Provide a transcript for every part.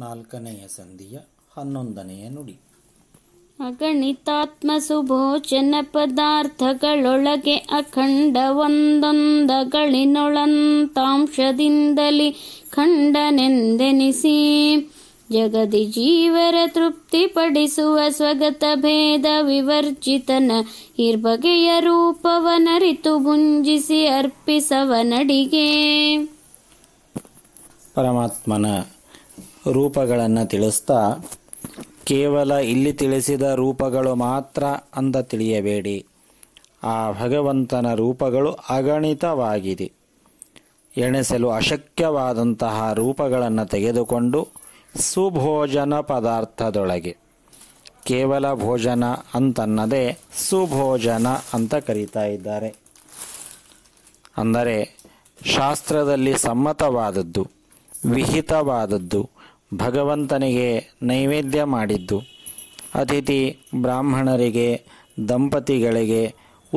ನಾಲ್ಕನೆಯ ಸಂಧಿಯ ಹನ್ನೊಂದನೆಯ ನುಡಿ ಅಗಣಿತಾತ್ಮ ಸುಭೋಚನ ಪದಾರ್ಥಗಳೊಳಗೆ ಅಖಂಡ ಒಂದೊಂದಗಳಿನೊಳಂತಾಂಶದಿಂದಲಿ ಖಂಡನೆಂದೆನಿಸಿ ಜಗದಿ ಜೀವರ ತೃಪ್ತಿಪಡಿಸುವ ಸ್ವಗತ ಭೇದ ವಿವರ್ಜಿತನ ಇರ್ಬಗೆಯ ರೂಪವನರಿತು ಭುಂಜಿಸಿ ಅರ್ಪಿಸವನಡಿಗೆ ಪರಮಾತ್ಮನ ರೂಪಗಳನ್ನು ತಿಳಿಸ್ತಾ ಕೇವಲ ಇಲ್ಲಿ ತಿಳಿಸಿದ ರೂಪಗಳು ಮಾತ್ರ ಅಂತ ತಿಳಿಯಬೇಡಿ ಆ ಭಗವಂತನ ರೂಪಗಳು ಅಗಣಿತವಾಗಿದೆ ಎಣಿಸಲು ಅಶಕ್ಯವಾದಂತಹ ರೂಪಗಳನ್ನು ತೆಗೆದುಕೊಂಡು ಸುಭೋಜನ ಪದಾರ್ಥದೊಳಗೆ ಕೇವಲ ಭೋಜನ ಅಂತನ್ನದೇ ಸುಭೋಜನ ಅಂತ ಕರೀತಾ ಇದ್ದಾರೆ ಅಂದರೆ ಶಾಸ್ತ್ರದಲ್ಲಿ ಸಮ್ಮತವಾದದ್ದು ವಿಹಿತವಾದದ್ದು ಭಗವಂತನಿಗೆ ನೈವೇದ್ಯ ಮಾಡಿದ್ದು ಅತಿಥಿ ಬ್ರಾಹ್ಮಣರಿಗೆ ದಂಪತಿಗಳಿಗೆ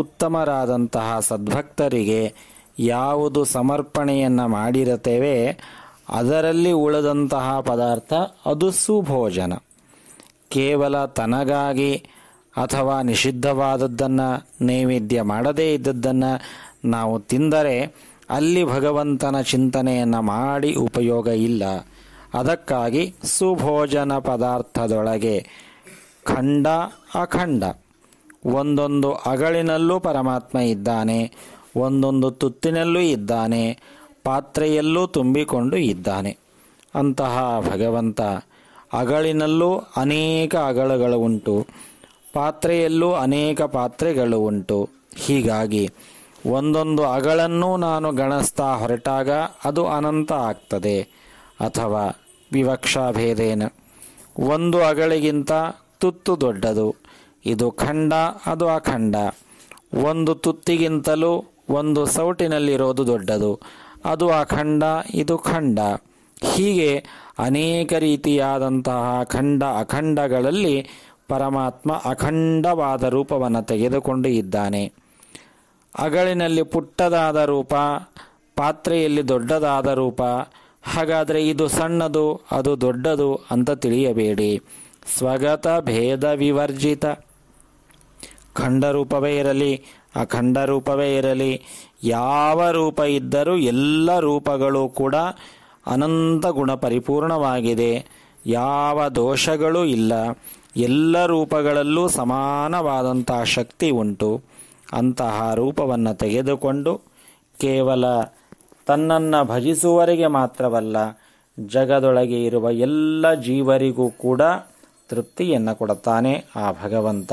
ಉತ್ತಮರಾದಂತಹ ಸದ್ಭಕ್ತರಿಗೆ ಯಾವುದು ಸಮರ್ಪಣೆಯನ್ನು ಮಾಡಿರುತ್ತೇವೆ ಅದರಲ್ಲಿ ಉಳಿದಂತಹ ಪದಾರ್ಥ ಅದು ಸುಭೋಜನ ಕೇವಲ ತನಗಾಗಿ ಅಥವಾ ನಿಷಿದ್ಧವಾದದ್ದನ್ನು ನೈವೇದ್ಯ ಮಾಡದೇ ಇದ್ದದ್ದನ್ನು ನಾವು ತಿಂದರೆ ಅಲ್ಲಿ ಭಗವಂತನ ಚಿಂತನೆಯನ್ನು ಮಾಡಿ ಉಪಯೋಗ ಇಲ್ಲ ಅದಕ್ಕಾಗಿ ಸುಭೋಜನ ಪದಾರ್ಥದೊಳಗೆ ಖಂಡ ಅಖಂಡ ಒಂದೊಂದು ಅಗಳಿನಲ್ಲೂ ಪರಮಾತ್ಮ ಇದ್ದಾನೆ ಒಂದೊಂದು ತುತ್ತಿನಲ್ಲೂ ಇದ್ದಾನೆ ಪಾತ್ರೆಯಲ್ಲೂ ತುಂಬಿಕೊಂಡು ಇದ್ದಾನೆ ಅಂತಹ ಭಗವಂತ ಅಗಳಿನಲ್ಲೂ ಅನೇಕ ಅಗಳುಗಳು ಉಂಟು ಪಾತ್ರೆಯಲ್ಲೂ ಅನೇಕ ಪಾತ್ರೆಗಳು ಉಂಟು ಹೀಗಾಗಿ ಒಂದೊಂದು ಅಗಳನ್ನು ನಾನು ಗಣಿಸ್ತಾ ಹೊರಟಾಗ ಅದು ಅನಂತ ಆಗ್ತದೆ ಅಥವಾ ವಿವಕ್ಷಾಭೇದೇನ ಒಂದು ಅಗಳಿಗಿಂತ ತುತ್ತು ದೊಡ್ಡದು ಇದು ಖಂಡ ಅದು ಅಖಂಡ ಒಂದು ತುತ್ತಿಗಿಂತಲೂ ಒಂದು ಸೌಟಿನಲ್ಲಿರೋದು ದೊಡ್ಡದು ಅದು ಅಖಂಡ ಇದು ಖಂಡ ಹೀಗೆ ಅನೇಕ ರೀತಿಯಾದಂತಹ ಖಂಡ ಅಖಂಡಗಳಲ್ಲಿ ಪರಮಾತ್ಮ ಅಖಂಡವಾದ ರೂಪವನ್ನು ತೆಗೆದುಕೊಂಡು ಇದ್ದಾನೆ ಅಗಳಿನಲ್ಲಿ ಪುಟ್ಟದಾದ ರೂಪ ಪಾತ್ರೆಯಲ್ಲಿ ದೊಡ್ಡದಾದ ರೂಪ ಹಾಗಾದರೆ ಇದು ಸಣ್ಣದು ಅದು ದೊಡ್ಡದು ಅಂತ ತಿಳಿಯಬೇಡಿ ಸ್ವಗತ ಭೇದ ವಿವರ್ಜಿತ ಖಂಡ ರೂಪವೇ ಇರಲಿ ಅಖಂಡ ರೂಪವೇ ಇರಲಿ ಯಾವ ರೂಪ ಇದ್ದರೂ ಎಲ್ಲ ರೂಪಗಳು ಕೂಡ ಅನಂತ ಗುಣ ಪರಿಪೂರ್ಣವಾಗಿದೆ ಯಾವ ದೋಷಗಳು ಇಲ್ಲ ಎಲ್ಲ ರೂಪಗಳಲ್ಲೂ ಸಮಾನವಾದಂತಹ ಶಕ್ತಿ ಉಂಟು ಅಂತಹ ರೂಪವನ್ನು ತೆಗೆದುಕೊಂಡು ಕೇವಲ ತನ್ನನ್ನು ಭಜಿಸುವವರಿಗೆ ಮಾತ್ರವಲ್ಲ ಜಗದೊಳಗೆ ಇರುವ ಎಲ್ಲ ಜೀವರಿಗೂ ಕೂಡ ತೃಪ್ತಿಯನ್ನು ಕೊಡುತ್ತಾನೆ ಆ ಭಗವಂತ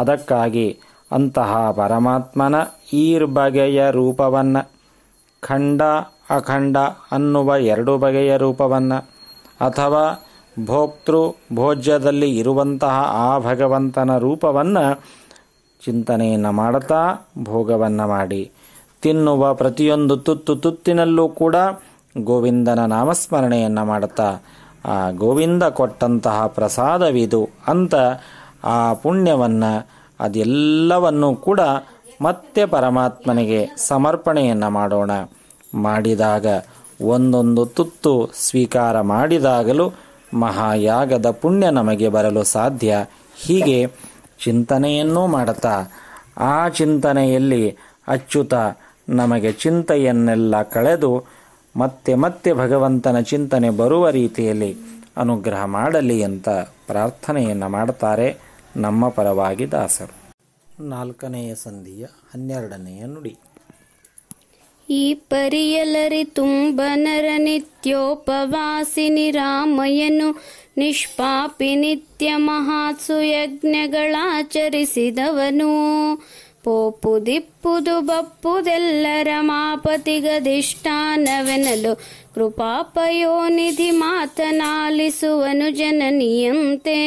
ಅದಕ್ಕಾಗಿ ಅಂತಹ ಪರಮಾತ್ಮನ ಈ ಬಗೆಯ ರೂಪವನ್ನು ಖಂಡ ಅಖಂಡ ಅನ್ನುವ ಎರಡು ಬಗೆಯ ರೂಪವನ್ನು ಅಥವಾ ಭೋಕ್ತೃ ಭೋಜ್ಯದಲ್ಲಿ ಇರುವಂತಹ ಆ ಭಗವಂತನ ರೂಪವನ್ನು ಚಿಂತನೆಯನ್ನು ಮಾಡುತ್ತಾ ಭೋಗವನ್ನು ಮಾಡಿ ತಿನ್ನುವ ಪ್ರತಿಯೊಂದು ತುತ್ತು ತುತ್ತಿನಲ್ಲೂ ಕೂಡ ಗೋವಿಂದನ ನಾಮಸ್ಮರಣೆಯನ್ನು ಮಾಡುತ್ತಾ ಆ ಗೋವಿಂದ ಕೊಟ್ಟಂತಹ ಪ್ರಸಾದವಿದು ಅಂತ ಆ ಪುಣ್ಯವನ್ನು ಅದೆಲ್ಲವನ್ನೂ ಕೂಡ ಮತ್ತೆ ಪರಮಾತ್ಮನಿಗೆ ಸಮರ್ಪಣೆಯನ್ನು ಮಾಡೋಣ ಮಾಡಿದಾಗ ಒಂದೊಂದು ತುತ್ತು ಸ್ವೀಕಾರ ಮಾಡಿದಾಗಲೂ ಮಹಾಯಾಗದ ಪುಣ್ಯ ನಮಗೆ ಬರಲು ಸಾಧ್ಯ ಹೀಗೆ ಚಿಂತನೆಯನ್ನೂ ಮಾಡುತ್ತಾ ಆ ಚಿಂತನೆಯಲ್ಲಿ ಅಚ್ಯುತ ನಮಗೆ ಚಿಂತೆಯನ್ನೆಲ್ಲ ಕಳೆದು ಮತ್ತೆ ಮತ್ತೆ ಭಗವಂತನ ಚಿಂತನೆ ಬರುವ ರೀತಿಯಲ್ಲಿ ಅನುಗ್ರಹ ಮಾಡಲಿ ಅಂತ ಪ್ರಾರ್ಥನೆಯನ್ನು ಮಾಡ್ತಾರೆ ನಮ್ಮ ಪರವಾಗಿ ದಾಸರು ನಾಲ್ಕನೆಯ ಸಂಧಿಯ ಹನ್ನೆರಡನೆಯ ನುಡಿ ಈ ಪರಿಯಲರಿ ತುಂಬ ನಿತ್ಯೋಪವಾಸಿನಿ ರಾಮಯನು ನಿಷ್ಪಾಪಿ ನಿತ್ಯ ಮಹಾತ್ಸು ಯಜ್ಞಗಳಾಚರಿಸಿದವನು ಪೋಪು ಬಪ್ಪುದೆಲ್ಲರ ಮಾಪತಿಗ బప్పుదెల్లర ಕೃಪಾಪಯೋ ನಿಧಿ ಮಾತನಾಲಿಸುವನು ಜನನಿಯಂತೆ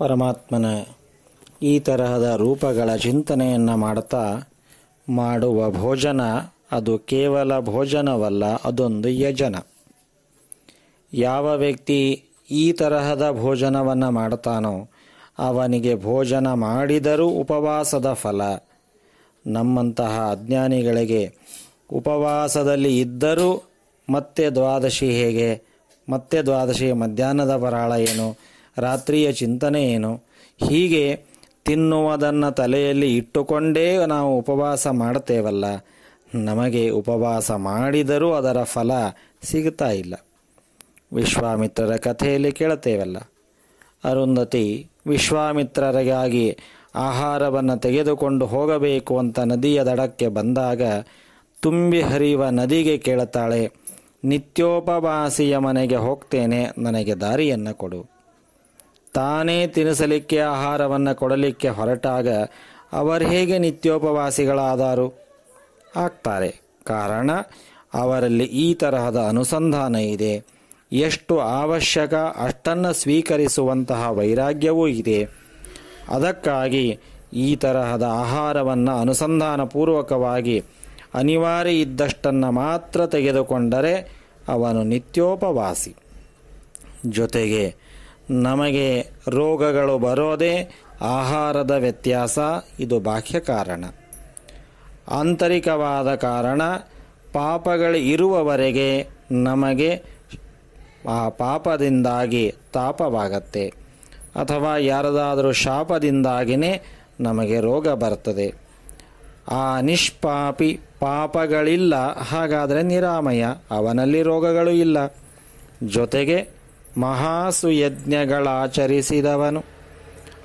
ಪರಮಾತ್ಮನ ಈ ತರಹದ ರೂಪಗಳ ಚಿಂತನೆಯನ್ನು ಮಾಡ್ತಾ ಮಾಡುವ ಭೋಜನ ಅದು ಕೇವಲ ಭೋಜನವಲ್ಲ ಅದೊಂದು ಯಜನ ಯಾವ ವ್ಯಕ್ತಿ ಈ ತರಹದ ಭೋಜನವನ್ನು ಮಾಡ್ತಾನೋ ಅವನಿಗೆ ಭೋಜನ ಮಾಡಿದರೂ ಉಪವಾಸದ ಫಲ ನಮ್ಮಂತಹ ಅಜ್ಞಾನಿಗಳಿಗೆ ಉಪವಾಸದಲ್ಲಿ ಇದ್ದರೂ ಮತ್ತೆ ದ್ವಾದಶಿ ಹೇಗೆ ಮತ್ತೆ ದ್ವಾದಶಿ ಮಧ್ಯಾಹ್ನದ ಬರಾಳ ಏನು ರಾತ್ರಿಯ ಚಿಂತನೆ ಏನು ಹೀಗೆ ತಿನ್ನುವುದನ್ನು ತಲೆಯಲ್ಲಿ ಇಟ್ಟುಕೊಂಡೇ ನಾವು ಉಪವಾಸ ಮಾಡ್ತೇವಲ್ಲ ನಮಗೆ ಉಪವಾಸ ಮಾಡಿದರೂ ಅದರ ಫಲ ಸಿಗ್ತಾ ಇಲ್ಲ ವಿಶ್ವಾಮಿತ್ರರ ಕಥೆಯಲ್ಲಿ ಕೇಳುತ್ತೇವಲ್ಲ ಅರುಂಧತಿ ವಿಶ್ವಾಮಿತ್ರರಿಗಾಗಿ ಆಹಾರವನ್ನು ತೆಗೆದುಕೊಂಡು ಹೋಗಬೇಕು ಅಂತ ನದಿಯ ದಡಕ್ಕೆ ಬಂದಾಗ ತುಂಬಿ ಹರಿಯುವ ನದಿಗೆ ಕೇಳುತ್ತಾಳೆ ನಿತ್ಯೋಪವಾಸಿಯ ಮನೆಗೆ ಹೋಗ್ತೇನೆ ನನಗೆ ದಾರಿಯನ್ನು ಕೊಡು ತಾನೇ ತಿನಿಸಲಿಕ್ಕೆ ಆಹಾರವನ್ನು ಕೊಡಲಿಕ್ಕೆ ಹೊರಟಾಗ ಅವರು ಹೇಗೆ ನಿತ್ಯೋಪವಾಸಿಗಳಾದಾರು ಆಗ್ತಾರೆ ಕಾರಣ ಅವರಲ್ಲಿ ಈ ತರಹದ ಅನುಸಂಧಾನ ಇದೆ ಎಷ್ಟು ಅವಶ್ಯಕ ಅಷ್ಟನ್ನು ಸ್ವೀಕರಿಸುವಂತಹ ವೈರಾಗ್ಯವೂ ಇದೆ ಅದಕ್ಕಾಗಿ ಈ ತರಹದ ಆಹಾರವನ್ನು ಅನುಸಂಧಾನಪೂರ್ವಕವಾಗಿ ಅನಿವಾರ್ಯ ಇದ್ದಷ್ಟನ್ನು ಮಾತ್ರ ತೆಗೆದುಕೊಂಡರೆ ಅವನು ನಿತ್ಯೋಪವಾಸಿ ಜೊತೆಗೆ ನಮಗೆ ರೋಗಗಳು ಬರೋದೇ ಆಹಾರದ ವ್ಯತ್ಯಾಸ ಇದು ಬಾಹ್ಯ ಕಾರಣ ಆಂತರಿಕವಾದ ಕಾರಣ ಪಾಪಗಳು ಇರುವವರೆಗೆ ನಮಗೆ ಆ ಪಾಪದಿಂದಾಗಿ ತಾಪವಾಗತ್ತೆ ಅಥವಾ ಯಾರದಾದರೂ ಶಾಪದಿಂದಾಗಿಯೇ ನಮಗೆ ರೋಗ ಬರ್ತದೆ ಆ ನಿಷ್ಪಾಪಿ ಪಾಪಗಳಿಲ್ಲ ಹಾಗಾದರೆ ನಿರಾಮಯ ಅವನಲ್ಲಿ ರೋಗಗಳು ಇಲ್ಲ ಜೊತೆಗೆ ಮಹಾಸುಯಜ್ಞಗಳಾಚರಿಸಿದವನು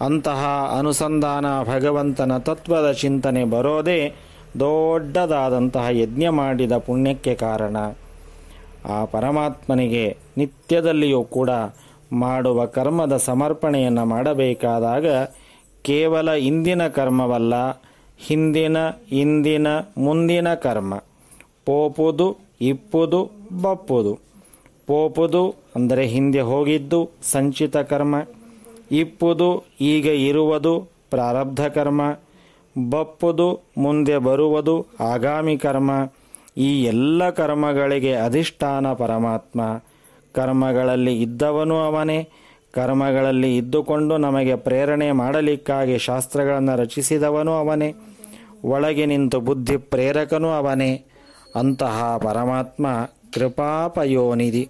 ಅಂತಹ ಅನುಸಂಧಾನ ಭಗವಂತನ ತತ್ವದ ಚಿಂತನೆ ಬರೋದೇ ದೊಡ್ಡದಾದಂತಹ ಯಜ್ಞ ಮಾಡಿದ ಪುಣ್ಯಕ್ಕೆ ಕಾರಣ ಆ ಪರಮಾತ್ಮನಿಗೆ ನಿತ್ಯದಲ್ಲಿಯೂ ಕೂಡ ಮಾಡುವ ಕರ್ಮದ ಸಮರ್ಪಣೆಯನ್ನು ಮಾಡಬೇಕಾದಾಗ ಕೇವಲ ಇಂದಿನ ಕರ್ಮವಲ್ಲ ಹಿಂದಿನ ಇಂದಿನ ಮುಂದಿನ ಕರ್ಮ ಪೋಪುದು ಇಪ್ಪುದು ಬಪ್ಪುದು ಪೋಪುದು ಅಂದರೆ ಹಿಂದೆ ಹೋಗಿದ್ದು ಸಂಚಿತ ಕರ್ಮ ಇಪ್ಪುದು ಈಗ ಇರುವುದು ಪ್ರಾರಬ್ಧ ಕರ್ಮ ಬಪ್ಪುದು ಮುಂದೆ ಬರುವುದು ಆಗಾಮಿ ಕರ್ಮ ಈ ಎಲ್ಲ ಕರ್ಮಗಳಿಗೆ ಅಧಿಷ್ಠಾನ ಪರಮಾತ್ಮ ಕರ್ಮಗಳಲ್ಲಿ ಇದ್ದವನು ಅವನೇ ಕರ್ಮಗಳಲ್ಲಿ ಇದ್ದುಕೊಂಡು ನಮಗೆ ಪ್ರೇರಣೆ ಮಾಡಲಿಕ್ಕಾಗಿ ಶಾಸ್ತ್ರಗಳನ್ನು ರಚಿಸಿದವನು ಅವನೇ ಒಳಗೆ ನಿಂತು ಬುದ್ಧಿ ಪ್ರೇರಕನೂ ಅವನೇ ಅಂತಹ ಪರಮಾತ್ಮ ಕೃಪಾಪಯೋನಿಧಿ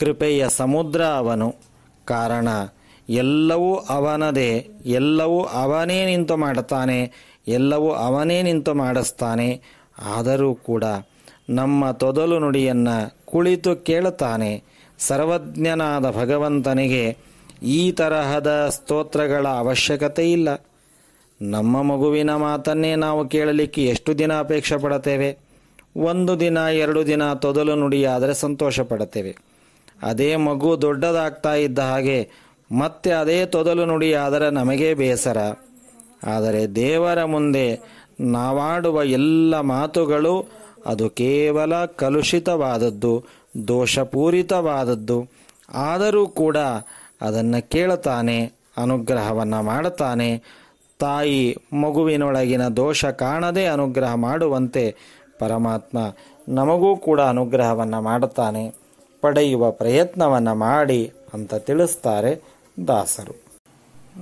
ಕೃಪೆಯ ಸಮುದ್ರ ಅವನು ಕಾರಣ ಎಲ್ಲವೂ ಅವನದೇ ಎಲ್ಲವೂ ಅವನೇ ನಿಂತು ಮಾಡುತ್ತಾನೆ ಎಲ್ಲವೂ ಅವನೇ ನಿಂತು ಮಾಡಿಸ್ತಾನೆ ಆದರೂ ಕೂಡ ನಮ್ಮ ತೊದಲು ನುಡಿಯನ್ನು ಕುಳಿತು ಕೇಳುತ್ತಾನೆ ಸರ್ವಜ್ಞನಾದ ಭಗವಂತನಿಗೆ ಈ ತರಹದ ಸ್ತೋತ್ರಗಳ ಅವಶ್ಯಕತೆ ಇಲ್ಲ ನಮ್ಮ ಮಗುವಿನ ಮಾತನ್ನೇ ನಾವು ಕೇಳಲಿಕ್ಕೆ ಎಷ್ಟು ದಿನ ಅಪೇಕ್ಷೆ ಪಡುತ್ತೇವೆ ಒಂದು ದಿನ ಎರಡು ದಿನ ತೊದಲು ನುಡಿಯಾದರೆ ಸಂತೋಷ ಪಡುತ್ತೇವೆ ಅದೇ ಮಗು ದೊಡ್ಡದಾಗ್ತಾ ಇದ್ದ ಹಾಗೆ ಮತ್ತೆ ಅದೇ ತೊದಲು ನುಡಿಯಾದರೆ ನಮಗೆ ಬೇಸರ ಆದರೆ ದೇವರ ಮುಂದೆ ನಾವಾಡುವ ಎಲ್ಲ ಮಾತುಗಳು ಅದು ಕೇವಲ ಕಲುಷಿತವಾದದ್ದು ದೋಷಪೂರಿತವಾದದ್ದು ಆದರೂ ಕೂಡ ಅದನ್ನು ಕೇಳುತ್ತಾನೆ ಅನುಗ್ರಹವನ್ನು ಮಾಡುತ್ತಾನೆ ತಾಯಿ ಮಗುವಿನೊಳಗಿನ ದೋಷ ಕಾಣದೇ ಅನುಗ್ರಹ ಮಾಡುವಂತೆ ಪರಮಾತ್ಮ ನಮಗೂ ಕೂಡ ಅನುಗ್ರಹವನ್ನು ಮಾಡುತ್ತಾನೆ ಪಡೆಯುವ ಪ್ರಯತ್ನವನ್ನು ಮಾಡಿ ಅಂತ ತಿಳಿಸ್ತಾರೆ ದಾಸರು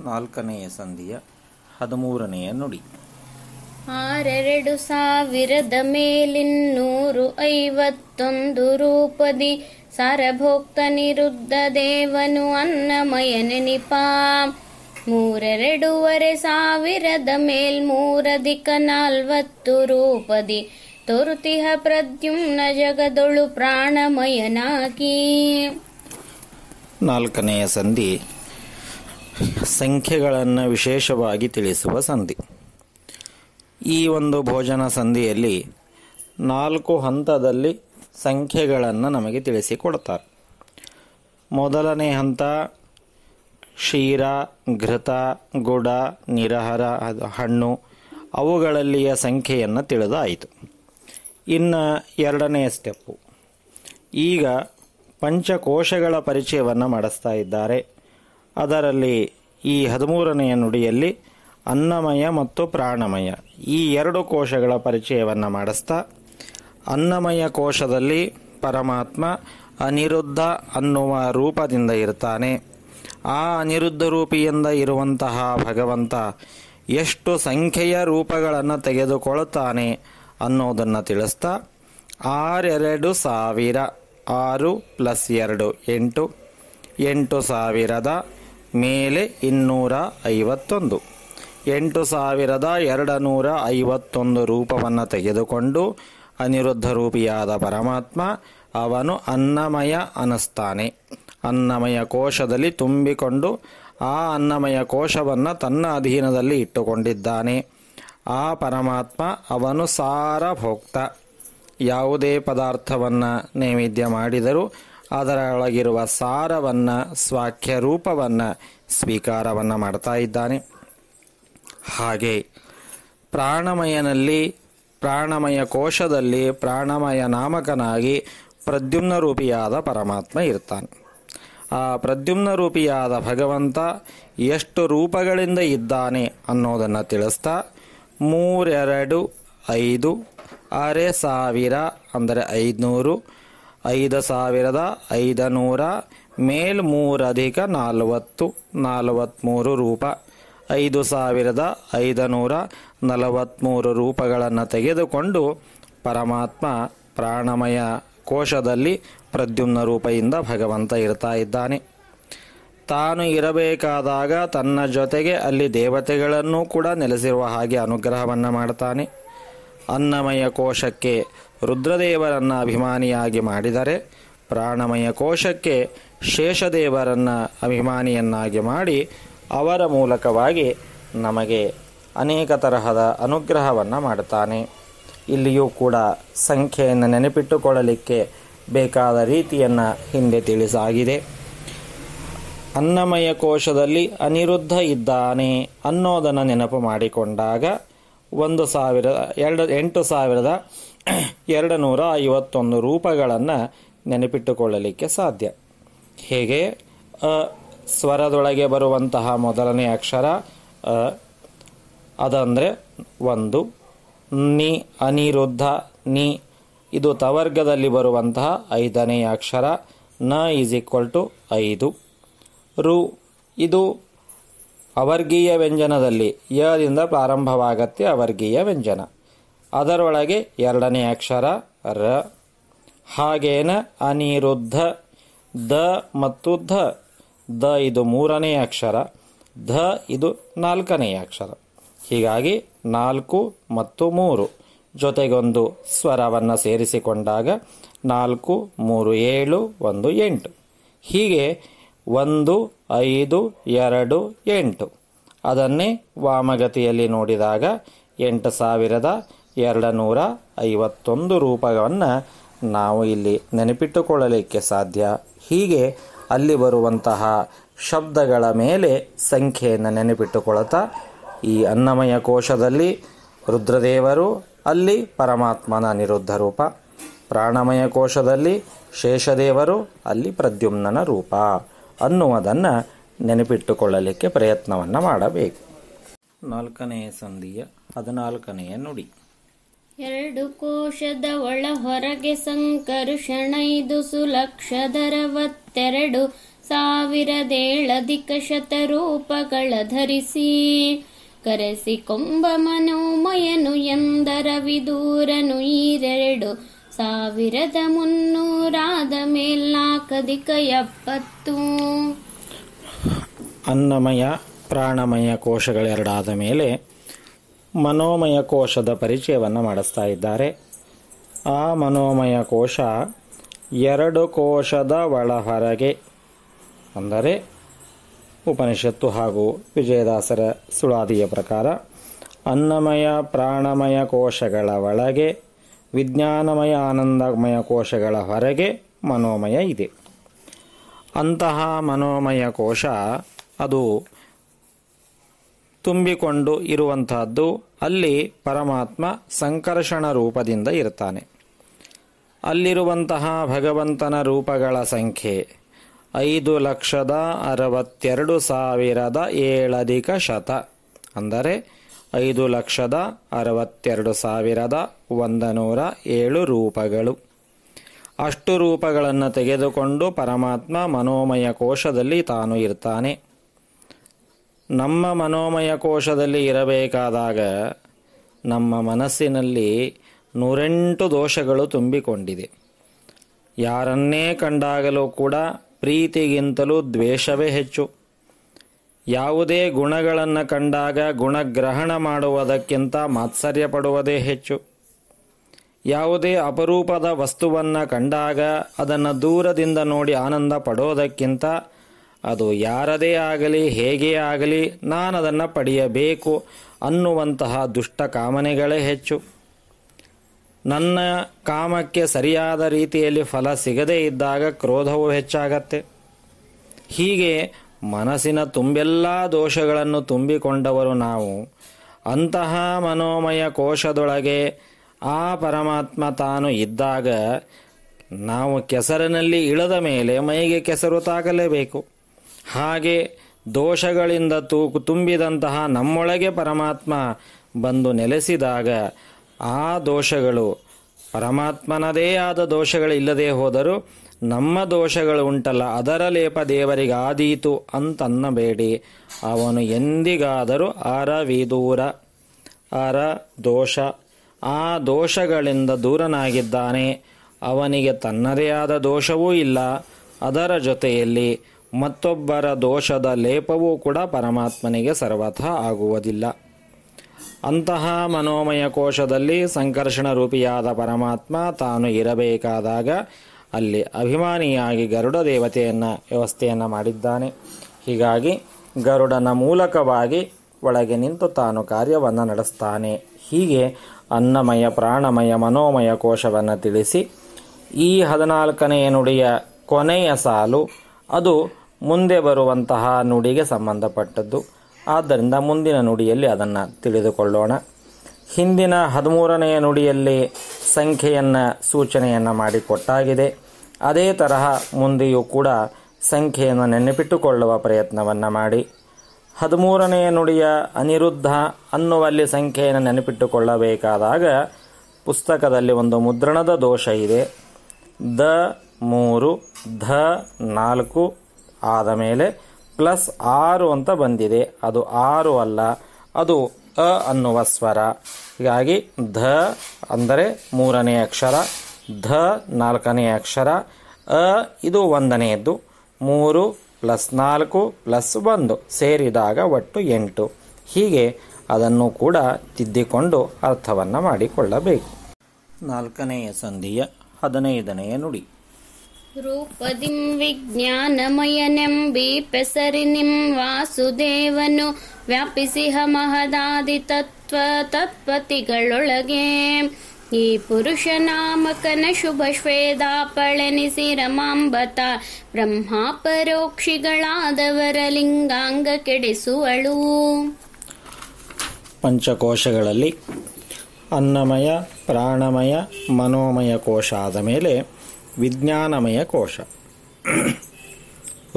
ನಾಲ್ಕನೆಯ ಸಂಧಿಯ ಹದಿಮೂರನೆಯ ನುಡಿ ಆರೆರಡು ಸಾವಿರದ ಮೇಲಿನ್ನೂರು ಐವತ್ತೊಂದು ರೂಪದಿ ಸಾರಭೋಕ್ತ ನಿರುದ್ಧ ದೇವನು ಅನ್ನಮಯ ನಿಪಾ ಮೂರೆರಡೂವರೆ ಸಾವಿರದ ಮೇಲ್ಮೂರಧಿಕ ನಾಲ್ವತ್ತು ರೂಪದಿ ತುರುತಿಹ ಪ್ರದ್ಯುಮ್ನ ಜಗದೊಳು ಪ್ರಾಣಮಯನಾಗಿ ನಾಲ್ಕನೆಯ ಸಂಧಿ ಸಂಖ್ಯೆಗಳನ್ನು ವಿಶೇಷವಾಗಿ ತಿಳಿಸುವ ಸಂಧಿ ಈ ಒಂದು ಭೋಜನ ಸಂಧಿಯಲ್ಲಿ ನಾಲ್ಕು ಹಂತದಲ್ಲಿ ಸಂಖ್ಯೆಗಳನ್ನು ನಮಗೆ ತಿಳಿಸಿಕೊಡ್ತಾರೆ ಮೊದಲನೇ ಹಂತ ಕ್ಷೀರ ಘೃತ ಗುಡ ನಿರಹರ ಹಣ್ಣು ಅವುಗಳಲ್ಲಿಯ ಸಂಖ್ಯೆಯನ್ನು ತಿಳಿದಾಯಿತು ಇನ್ನು ಎರಡನೇ ಸ್ಟೆಪ್ಪು ಈಗ ಪಂಚಕೋಶಗಳ ಪರಿಚಯವನ್ನು ಮಾಡಿಸ್ತಾ ಇದ್ದಾರೆ ಅದರಲ್ಲಿ ಈ ಹದಿಮೂರನೆಯ ನುಡಿಯಲ್ಲಿ ಅನ್ನಮಯ ಮತ್ತು ಪ್ರಾಣಮಯ ಈ ಎರಡು ಕೋಶಗಳ ಪರಿಚಯವನ್ನು ಮಾಡಿಸ್ತಾ ಅನ್ನಮಯ ಕೋಶದಲ್ಲಿ ಪರಮಾತ್ಮ ಅನಿರುದ್ಧ ಅನ್ನುವ ರೂಪದಿಂದ ಇರ್ತಾನೆ ಆ ಅನಿರುದ್ಧ ರೂಪಿಯಿಂದ ಇರುವಂತಹ ಭಗವಂತ ಎಷ್ಟು ಸಂಖ್ಯೆಯ ರೂಪಗಳನ್ನು ತೆಗೆದುಕೊಳ್ಳುತ್ತಾನೆ ಅನ್ನೋದನ್ನು ತಿಳಿಸ್ತಾ ಆರೆರಡು ಸಾವಿರ ಆರು ಪ್ಲಸ್ ಎರಡು ಎಂಟು ಎಂಟು ಸಾವಿರದ ಮೇಲೆ ಇನ್ನೂರ ಐವತ್ತೊಂದು ಎಂಟು ಸಾವಿರದ ಎರಡು ನೂರ ಐವತ್ತೊಂದು ರೂಪವನ್ನು ತೆಗೆದುಕೊಂಡು ಅನಿರುದ್ಧ ರೂಪಿಯಾದ ಪರಮಾತ್ಮ ಅವನು ಅನ್ನಮಯ ಅನಿಸ್ತಾನೆ ಅನ್ನಮಯ ಕೋಶದಲ್ಲಿ ತುಂಬಿಕೊಂಡು ಆ ಅನ್ನಮಯ ಕೋಶವನ್ನು ತನ್ನ ಅಧೀನದಲ್ಲಿ ಇಟ್ಟುಕೊಂಡಿದ್ದಾನೆ ಆ ಪರಮಾತ್ಮ ಅವನು ಸಾರಭೋಕ್ತ ಯಾವುದೇ ಪದಾರ್ಥವನ್ನು ನೈವೇದ್ಯ ಮಾಡಿದರೂ ಅದರೊಳಗಿರುವ ಸಾರವನ್ನು ಸ್ವಾಖ್ಯ ರೂಪವನ್ನು ಸ್ವೀಕಾರವನ್ನು ಮಾಡ್ತಾ ಇದ್ದಾನೆ ಹಾಗೆ ಪ್ರಾಣಮಯನಲ್ಲಿ ಪ್ರಾಣಮಯ ಕೋಶದಲ್ಲಿ ಪ್ರಾಣಮಯ ನಾಮಕನಾಗಿ ಪ್ರದ್ಯುಮ್ನ ರೂಪಿಯಾದ ಪರಮಾತ್ಮ ಇರ್ತಾನೆ ಆ ಪ್ರದ್ಯುಮ್ನ ರೂಪಿಯಾದ ಭಗವಂತ ಎಷ್ಟು ರೂಪಗಳಿಂದ ಇದ್ದಾನೆ ಅನ್ನೋದನ್ನು ತಿಳಿಸ್ತಾ ಮೂರೆರಡು ಐದು ಅರೆ ಸಾವಿರ ಅಂದರೆ ಐದುನೂರು ಐದು ಸಾವಿರದ ನೂರ ಮೇಲ್ಮೂರಧಿಕ ನಾಲ್ವತ್ತು ನಾಲ್ವತ್ತ್ಮೂರು ರೂಪ ಐದು ಸಾವಿರದ ನೂರ ನಲವತ್ತ್ಮೂರು ರೂಪಗಳನ್ನು ತೆಗೆದುಕೊಂಡು ಪರಮಾತ್ಮ ಪ್ರಾಣಮಯ ಕೋಶದಲ್ಲಿ ಪ್ರದ್ಯುಮ್ನ ರೂಪದಿಂದ ಭಗವಂತ ಇರ್ತಾ ಇದ್ದಾನೆ ತಾನು ಇರಬೇಕಾದಾಗ ತನ್ನ ಜೊತೆಗೆ ಅಲ್ಲಿ ದೇವತೆಗಳನ್ನು ಕೂಡ ನೆಲೆಸಿರುವ ಹಾಗೆ ಅನುಗ್ರಹವನ್ನು ಮಾಡ್ತಾನೆ ಅನ್ನಮಯ ಕೋಶಕ್ಕೆ ರುದ್ರದೇವರನ್ನು ಅಭಿಮಾನಿಯಾಗಿ ಮಾಡಿದರೆ ಪ್ರಾಣಮಯ ಕೋಶಕ್ಕೆ ಶೇಷದೇವರನ್ನು ಅಭಿಮಾನಿಯನ್ನಾಗಿ ಮಾಡಿ ಅವರ ಮೂಲಕವಾಗಿ ನಮಗೆ ಅನೇಕ ತರಹದ ಅನುಗ್ರಹವನ್ನು ಮಾಡುತ್ತಾನೆ ಇಲ್ಲಿಯೂ ಕೂಡ ಸಂಖ್ಯೆಯನ್ನು ನೆನಪಿಟ್ಟುಕೊಳ್ಳಲಿಕ್ಕೆ ಬೇಕಾದ ರೀತಿಯನ್ನು ಹಿಂದೆ ತಿಳಿಸಾಗಿದೆ ಅನ್ನಮಯ ಕೋಶದಲ್ಲಿ ಅನಿರುದ್ಧ ಇದ್ದಾನೆ ಅನ್ನೋದನ್ನು ನೆನಪು ಮಾಡಿಕೊಂಡಾಗ ಒಂದು ಸಾವಿರ ಎರಡು ಎಂಟು ಸಾವಿರದ ಎರಡು ನೂರ ಐವತ್ತೊಂದು ರೂಪಗಳನ್ನು ನೆನಪಿಟ್ಟುಕೊಳ್ಳಲಿಕ್ಕೆ ಸಾಧ್ಯ ಹೇಗೆ ಸ್ವರದೊಳಗೆ ಬರುವಂತಹ ಮೊದಲನೇ ಅಕ್ಷರ ಅದಂದರೆ ಒಂದು ನಿ ಅನಿರುದ್ಧ ನಿ ಇದು ತವರ್ಗದಲ್ಲಿ ಬರುವಂತಹ ಐದನೆಯ ಅಕ್ಷರ ನ ಈಸ್ ಈಕ್ವಲ್ ಟು ಐದು ರು ಇದು ಅವರ್ಗೀಯ ವ್ಯಂಜನದಲ್ಲಿ ಯದಿಂದ ಪ್ರಾರಂಭವಾಗತ್ತೆ ಅವರ್ಗೀಯ ವ್ಯಂಜನ ಅದರೊಳಗೆ ಎರಡನೇ ಅಕ್ಷರ ರ ಹಾಗೇನ ಅನಿರುದ್ಧ ದ ಮತ್ತು ಧ ದ ಇದು ಮೂರನೆಯ ಅಕ್ಷರ ಧ ಇದು ನಾಲ್ಕನೆಯ ಅಕ್ಷರ ಹೀಗಾಗಿ ನಾಲ್ಕು ಮತ್ತು ಮೂರು ಜೊತೆಗೊಂದು ಸ್ವರವನ್ನು ಸೇರಿಸಿಕೊಂಡಾಗ ನಾಲ್ಕು ಮೂರು ಏಳು ಒಂದು ಎಂಟು ಹೀಗೆ ಒಂದು ಐದು ಎರಡು ಎಂಟು ಅದನ್ನೇ ವಾಮಗತಿಯಲ್ಲಿ ನೋಡಿದಾಗ ಎಂಟು ಸಾವಿರದ ಎರಡು ನೂರ ಐವತ್ತೊಂದು ರೂಪವನ್ನು ನಾವು ಇಲ್ಲಿ ನೆನಪಿಟ್ಟುಕೊಳ್ಳಲಿಕ್ಕೆ ಸಾಧ್ಯ ಹೀಗೆ ಅಲ್ಲಿ ಬರುವಂತಹ ಶಬ್ದಗಳ ಮೇಲೆ ಸಂಖ್ಯೆಯನ್ನು ನೆನಪಿಟ್ಟುಕೊಳ್ತಾ ಈ ಅನ್ನಮಯ ಕೋಶದಲ್ಲಿ ರುದ್ರದೇವರು ಅಲ್ಲಿ ಪರಮಾತ್ಮನ ನಿರುದ್ಧ ರೂಪ ಪ್ರಾಣಮಯ ಕೋಶದಲ್ಲಿ ಶೇಷದೇವರು ಅಲ್ಲಿ ಪ್ರದ್ಯುಮ್ನನ ರೂಪ ಅನ್ನುವುದನ್ನು ನೆನಪಿಟ್ಟುಕೊಳ್ಳಲಿಕ್ಕೆ ಪ್ರಯತ್ನವನ್ನು ಮಾಡಬೇಕು ನಾಲ್ಕನೆಯ ಸಂಧಿಯ ಹದಿನಾಲ್ಕನೆಯ ನುಡಿ ಎರಡು ಕೋಶದ ಒಳ ಹೊರಗೆ ಸಂಕರ್ಷಣೈದು ಸುಲಕ್ಷದರವತ್ತೆರಡು ಸಾವಿರದೇಳಧಿಕ ಶತರೂಪಗಳ ಧರಿಸಿ ಕರೆಸಿ ಕೊಂಬ ಮನೋಮಯನು ಎಂದರವಿದೂರನು ವಿದೂರನು ಈರೆರಡು ಸಾವಿರದ ಮುನ್ನೂರಾದ ಮೇಲ್ನಾಕಧಿಕ ಎಪ್ಪತ್ತು ಅನ್ನಮಯ ಪ್ರಾಣಮಯ ಕೋಶಗಳೆರಡಾದ ಮೇಲೆ ಮನೋಮಯ ಕೋಶದ ಪರಿಚಯವನ್ನು ಮಾಡಿಸ್ತಾ ಇದ್ದಾರೆ ಆ ಮನೋಮಯ ಕೋಶ ಎರಡು ಕೋಶದ ಹೊರಗೆ ಅಂದರೆ ಉಪನಿಷತ್ತು ಹಾಗೂ ವಿಜಯದಾಸರ ಸುಳಾದಿಯ ಪ್ರಕಾರ ಅನ್ನಮಯ ಪ್ರಾಣಮಯ ಕೋಶಗಳ ಒಳಗೆ ವಿಜ್ಞಾನಮಯ ಆನಂದಮಯ ಕೋಶಗಳ ಹೊರಗೆ ಮನೋಮಯ ಇದೆ ಅಂತಹ ಮನೋಮಯ ಕೋಶ ಅದು ತುಂಬಿಕೊಂಡು ಇರುವಂತಹದ್ದು ಅಲ್ಲಿ ಪರಮಾತ್ಮ ಸಂಕರ್ಷಣ ರೂಪದಿಂದ ಇರ್ತಾನೆ ಅಲ್ಲಿರುವಂತಹ ಭಗವಂತನ ರೂಪಗಳ ಸಂಖ್ಯೆ ಐದು ಲಕ್ಷದ ಅರವತ್ತೆರಡು ಸಾವಿರದ ಏಳಧಿಕ ಶತ ಅಂದರೆ ಐದು ಲಕ್ಷದ ಅರವತ್ತೆರಡು ಸಾವಿರದ ಒಂದು ನೂರ ಏಳು ರೂಪಗಳು ಅಷ್ಟು ರೂಪಗಳನ್ನು ತೆಗೆದುಕೊಂಡು ಪರಮಾತ್ಮ ಮನೋಮಯ ಕೋಶದಲ್ಲಿ ತಾನು ಇರ್ತಾನೆ ನಮ್ಮ ಮನೋಮಯ ಕೋಶದಲ್ಲಿ ಇರಬೇಕಾದಾಗ ನಮ್ಮ ಮನಸ್ಸಿನಲ್ಲಿ ನೂರೆಂಟು ದೋಷಗಳು ತುಂಬಿಕೊಂಡಿದೆ ಯಾರನ್ನೇ ಕಂಡಾಗಲೂ ಕೂಡ ಪ್ರೀತಿಗಿಂತಲೂ ದ್ವೇಷವೇ ಹೆಚ್ಚು ಯಾವುದೇ ಗುಣಗಳನ್ನು ಕಂಡಾಗ ಗುಣಗ್ರಹಣ ಮಾಡುವುದಕ್ಕಿಂತ ಮಾತ್ಸರ್ಯ ಪಡುವುದೇ ಹೆಚ್ಚು ಯಾವುದೇ ಅಪರೂಪದ ವಸ್ತುವನ್ನು ಕಂಡಾಗ ಅದನ್ನು ದೂರದಿಂದ ನೋಡಿ ಆನಂದ ಪಡೋದಕ್ಕಿಂತ ಅದು ಯಾರದೇ ಆಗಲಿ ಹೇಗೆ ಆಗಲಿ ನಾನು ಅದನ್ನು ಪಡೆಯಬೇಕು ಅನ್ನುವಂತಹ ದುಷ್ಟ ಕಾಮನೆಗಳೇ ಹೆಚ್ಚು ನನ್ನ ಕಾಮಕ್ಕೆ ಸರಿಯಾದ ರೀತಿಯಲ್ಲಿ ಫಲ ಸಿಗದೇ ಇದ್ದಾಗ ಕ್ರೋಧವು ಹೆಚ್ಚಾಗತ್ತೆ ಹೀಗೆ ಮನಸ್ಸಿನ ತುಂಬೆಲ್ಲ ದೋಷಗಳನ್ನು ತುಂಬಿಕೊಂಡವರು ನಾವು ಅಂತಹ ಮನೋಮಯ ಕೋಶದೊಳಗೆ ಆ ಪರಮಾತ್ಮ ತಾನು ಇದ್ದಾಗ ನಾವು ಕೆಸರಿನಲ್ಲಿ ಇಳದ ಮೇಲೆ ಮೈಗೆ ಕೆಸರು ತಾಗಲೇಬೇಕು ಹಾಗೆ ದೋಷಗಳಿಂದ ತೂಕು ತುಂಬಿದಂತಹ ನಮ್ಮೊಳಗೆ ಪರಮಾತ್ಮ ಬಂದು ನೆಲೆಸಿದಾಗ ಆ ದೋಷಗಳು ಪರಮಾತ್ಮನದೇ ಆದ ದೋಷಗಳು ಇಲ್ಲದೆ ಹೋದರೂ ನಮ್ಮ ದೋಷಗಳು ಉಂಟಲ್ಲ ಅದರ ಲೇಪ ದೇವರಿಗೆ ಆದೀತು ಅಂತನ್ನಬೇಡಿ ಅವನು ಎಂದಿಗಾದರೂ ವಿದೂರ ಅರ ದೋಷ ಆ ದೋಷಗಳಿಂದ ದೂರನಾಗಿದ್ದಾನೆ ಅವನಿಗೆ ತನ್ನದೇ ಆದ ದೋಷವೂ ಇಲ್ಲ ಅದರ ಜೊತೆಯಲ್ಲಿ ಮತ್ತೊಬ್ಬರ ದೋಷದ ಲೇಪವೂ ಕೂಡ ಪರಮಾತ್ಮನಿಗೆ ಸರ್ವಥ ಆಗುವುದಿಲ್ಲ ಅಂತಹ ಮನೋಮಯ ಕೋಶದಲ್ಲಿ ಸಂಕರ್ಷಣ ರೂಪಿಯಾದ ಪರಮಾತ್ಮ ತಾನು ಇರಬೇಕಾದಾಗ ಅಲ್ಲಿ ಅಭಿಮಾನಿಯಾಗಿ ಗರುಡ ದೇವತೆಯನ್ನು ವ್ಯವಸ್ಥೆಯನ್ನು ಮಾಡಿದ್ದಾನೆ ಹೀಗಾಗಿ ಗರುಡನ ಮೂಲಕವಾಗಿ ಒಳಗೆ ನಿಂತು ತಾನು ಕಾರ್ಯವನ್ನು ನಡೆಸ್ತಾನೆ ಹೀಗೆ ಅನ್ನಮಯ ಪ್ರಾಣಮಯ ಮನೋಮಯ ಕೋಶವನ್ನು ತಿಳಿಸಿ ಈ ಹದಿನಾಲ್ಕನೆಯ ನುಡಿಯ ಕೊನೆಯ ಸಾಲು ಅದು ಮುಂದೆ ಬರುವಂತಹ ನುಡಿಗೆ ಸಂಬಂಧಪಟ್ಟದ್ದು ಆದ್ದರಿಂದ ಮುಂದಿನ ನುಡಿಯಲ್ಲಿ ಅದನ್ನು ತಿಳಿದುಕೊಳ್ಳೋಣ ಹಿಂದಿನ ಹದಿಮೂರನೆಯ ನುಡಿಯಲ್ಲಿ ಸಂಖ್ಯೆಯನ್ನು ಸೂಚನೆಯನ್ನು ಮಾಡಿಕೊಟ್ಟಾಗಿದೆ ಅದೇ ತರಹ ಮುಂದೆಯೂ ಕೂಡ ಸಂಖ್ಯೆಯನ್ನು ನೆನಪಿಟ್ಟುಕೊಳ್ಳುವ ಪ್ರಯತ್ನವನ್ನು ಮಾಡಿ ಹದಿಮೂರನೆಯ ನುಡಿಯ ಅನಿರುದ್ಧ ಅನ್ನುವಲ್ಲಿ ಸಂಖ್ಯೆಯನ್ನು ನೆನಪಿಟ್ಟುಕೊಳ್ಳಬೇಕಾದಾಗ ಪುಸ್ತಕದಲ್ಲಿ ಒಂದು ಮುದ್ರಣದ ದೋಷ ಇದೆ ದ ಮೂರು ಧ ನಾಲ್ಕು ಆದ ಮೇಲೆ ಪ್ಲಸ್ ಆರು ಅಂತ ಬಂದಿದೆ ಅದು ಆರು ಅಲ್ಲ ಅದು ಅ ಅನ್ನುವ ಸ್ವರ ಹೀಗಾಗಿ ಧ ಅಂದರೆ ಮೂರನೇ ಅಕ್ಷರ ಧ ನಾಲ್ಕನೇ ಅಕ್ಷರ ಅ ಇದು ಒಂದನೆಯದ್ದು ಮೂರು ಪ್ಲಸ್ ನಾಲ್ಕು ಪ್ಲಸ್ ಒಂದು ಸೇರಿದಾಗ ಒಟ್ಟು ಎಂಟು ಹೀಗೆ ಅದನ್ನು ಕೂಡ ತಿದ್ದಿಕೊಂಡು ಅರ್ಥವನ್ನು ಮಾಡಿಕೊಳ್ಳಬೇಕು ನಾಲ್ಕನೆಯ ಸಂಧಿಯ ಹದಿನೈದನೆಯ ನುಡಿ ರೂಪದಿಂ ವಿಜ್ಞಾನಮಯನೆಂಬಿ ನಿಂ ವಾಸುದೇವನು ವ್ಯಾಪಿಸಿಹ ಮಹದಾದಿ ತತ್ವ ತತ್ಪತಿಗಳೊಳಗೆ ಈ ಪುರುಷ ನಾಮಕನ ಶುಭ ಶ್ವೇದಾಪಳೆನಿಸಿ ರಮಾಂಬತ ಬ್ರಹ್ಮಾಪರೋಕ್ಷಿಗಳಾದವರ ಲಿಂಗಾಂಗ ಕೆಡಿಸುವಳು ಪಂಚಕೋಶಗಳಲ್ಲಿ ಅನ್ನಮಯ ಪ್ರಾಣಮಯ ಮನೋಮಯ ಕೋಶ ಆದ ಮೇಲೆ ವಿಜ್ಞಾನಮಯ ಕೋಶ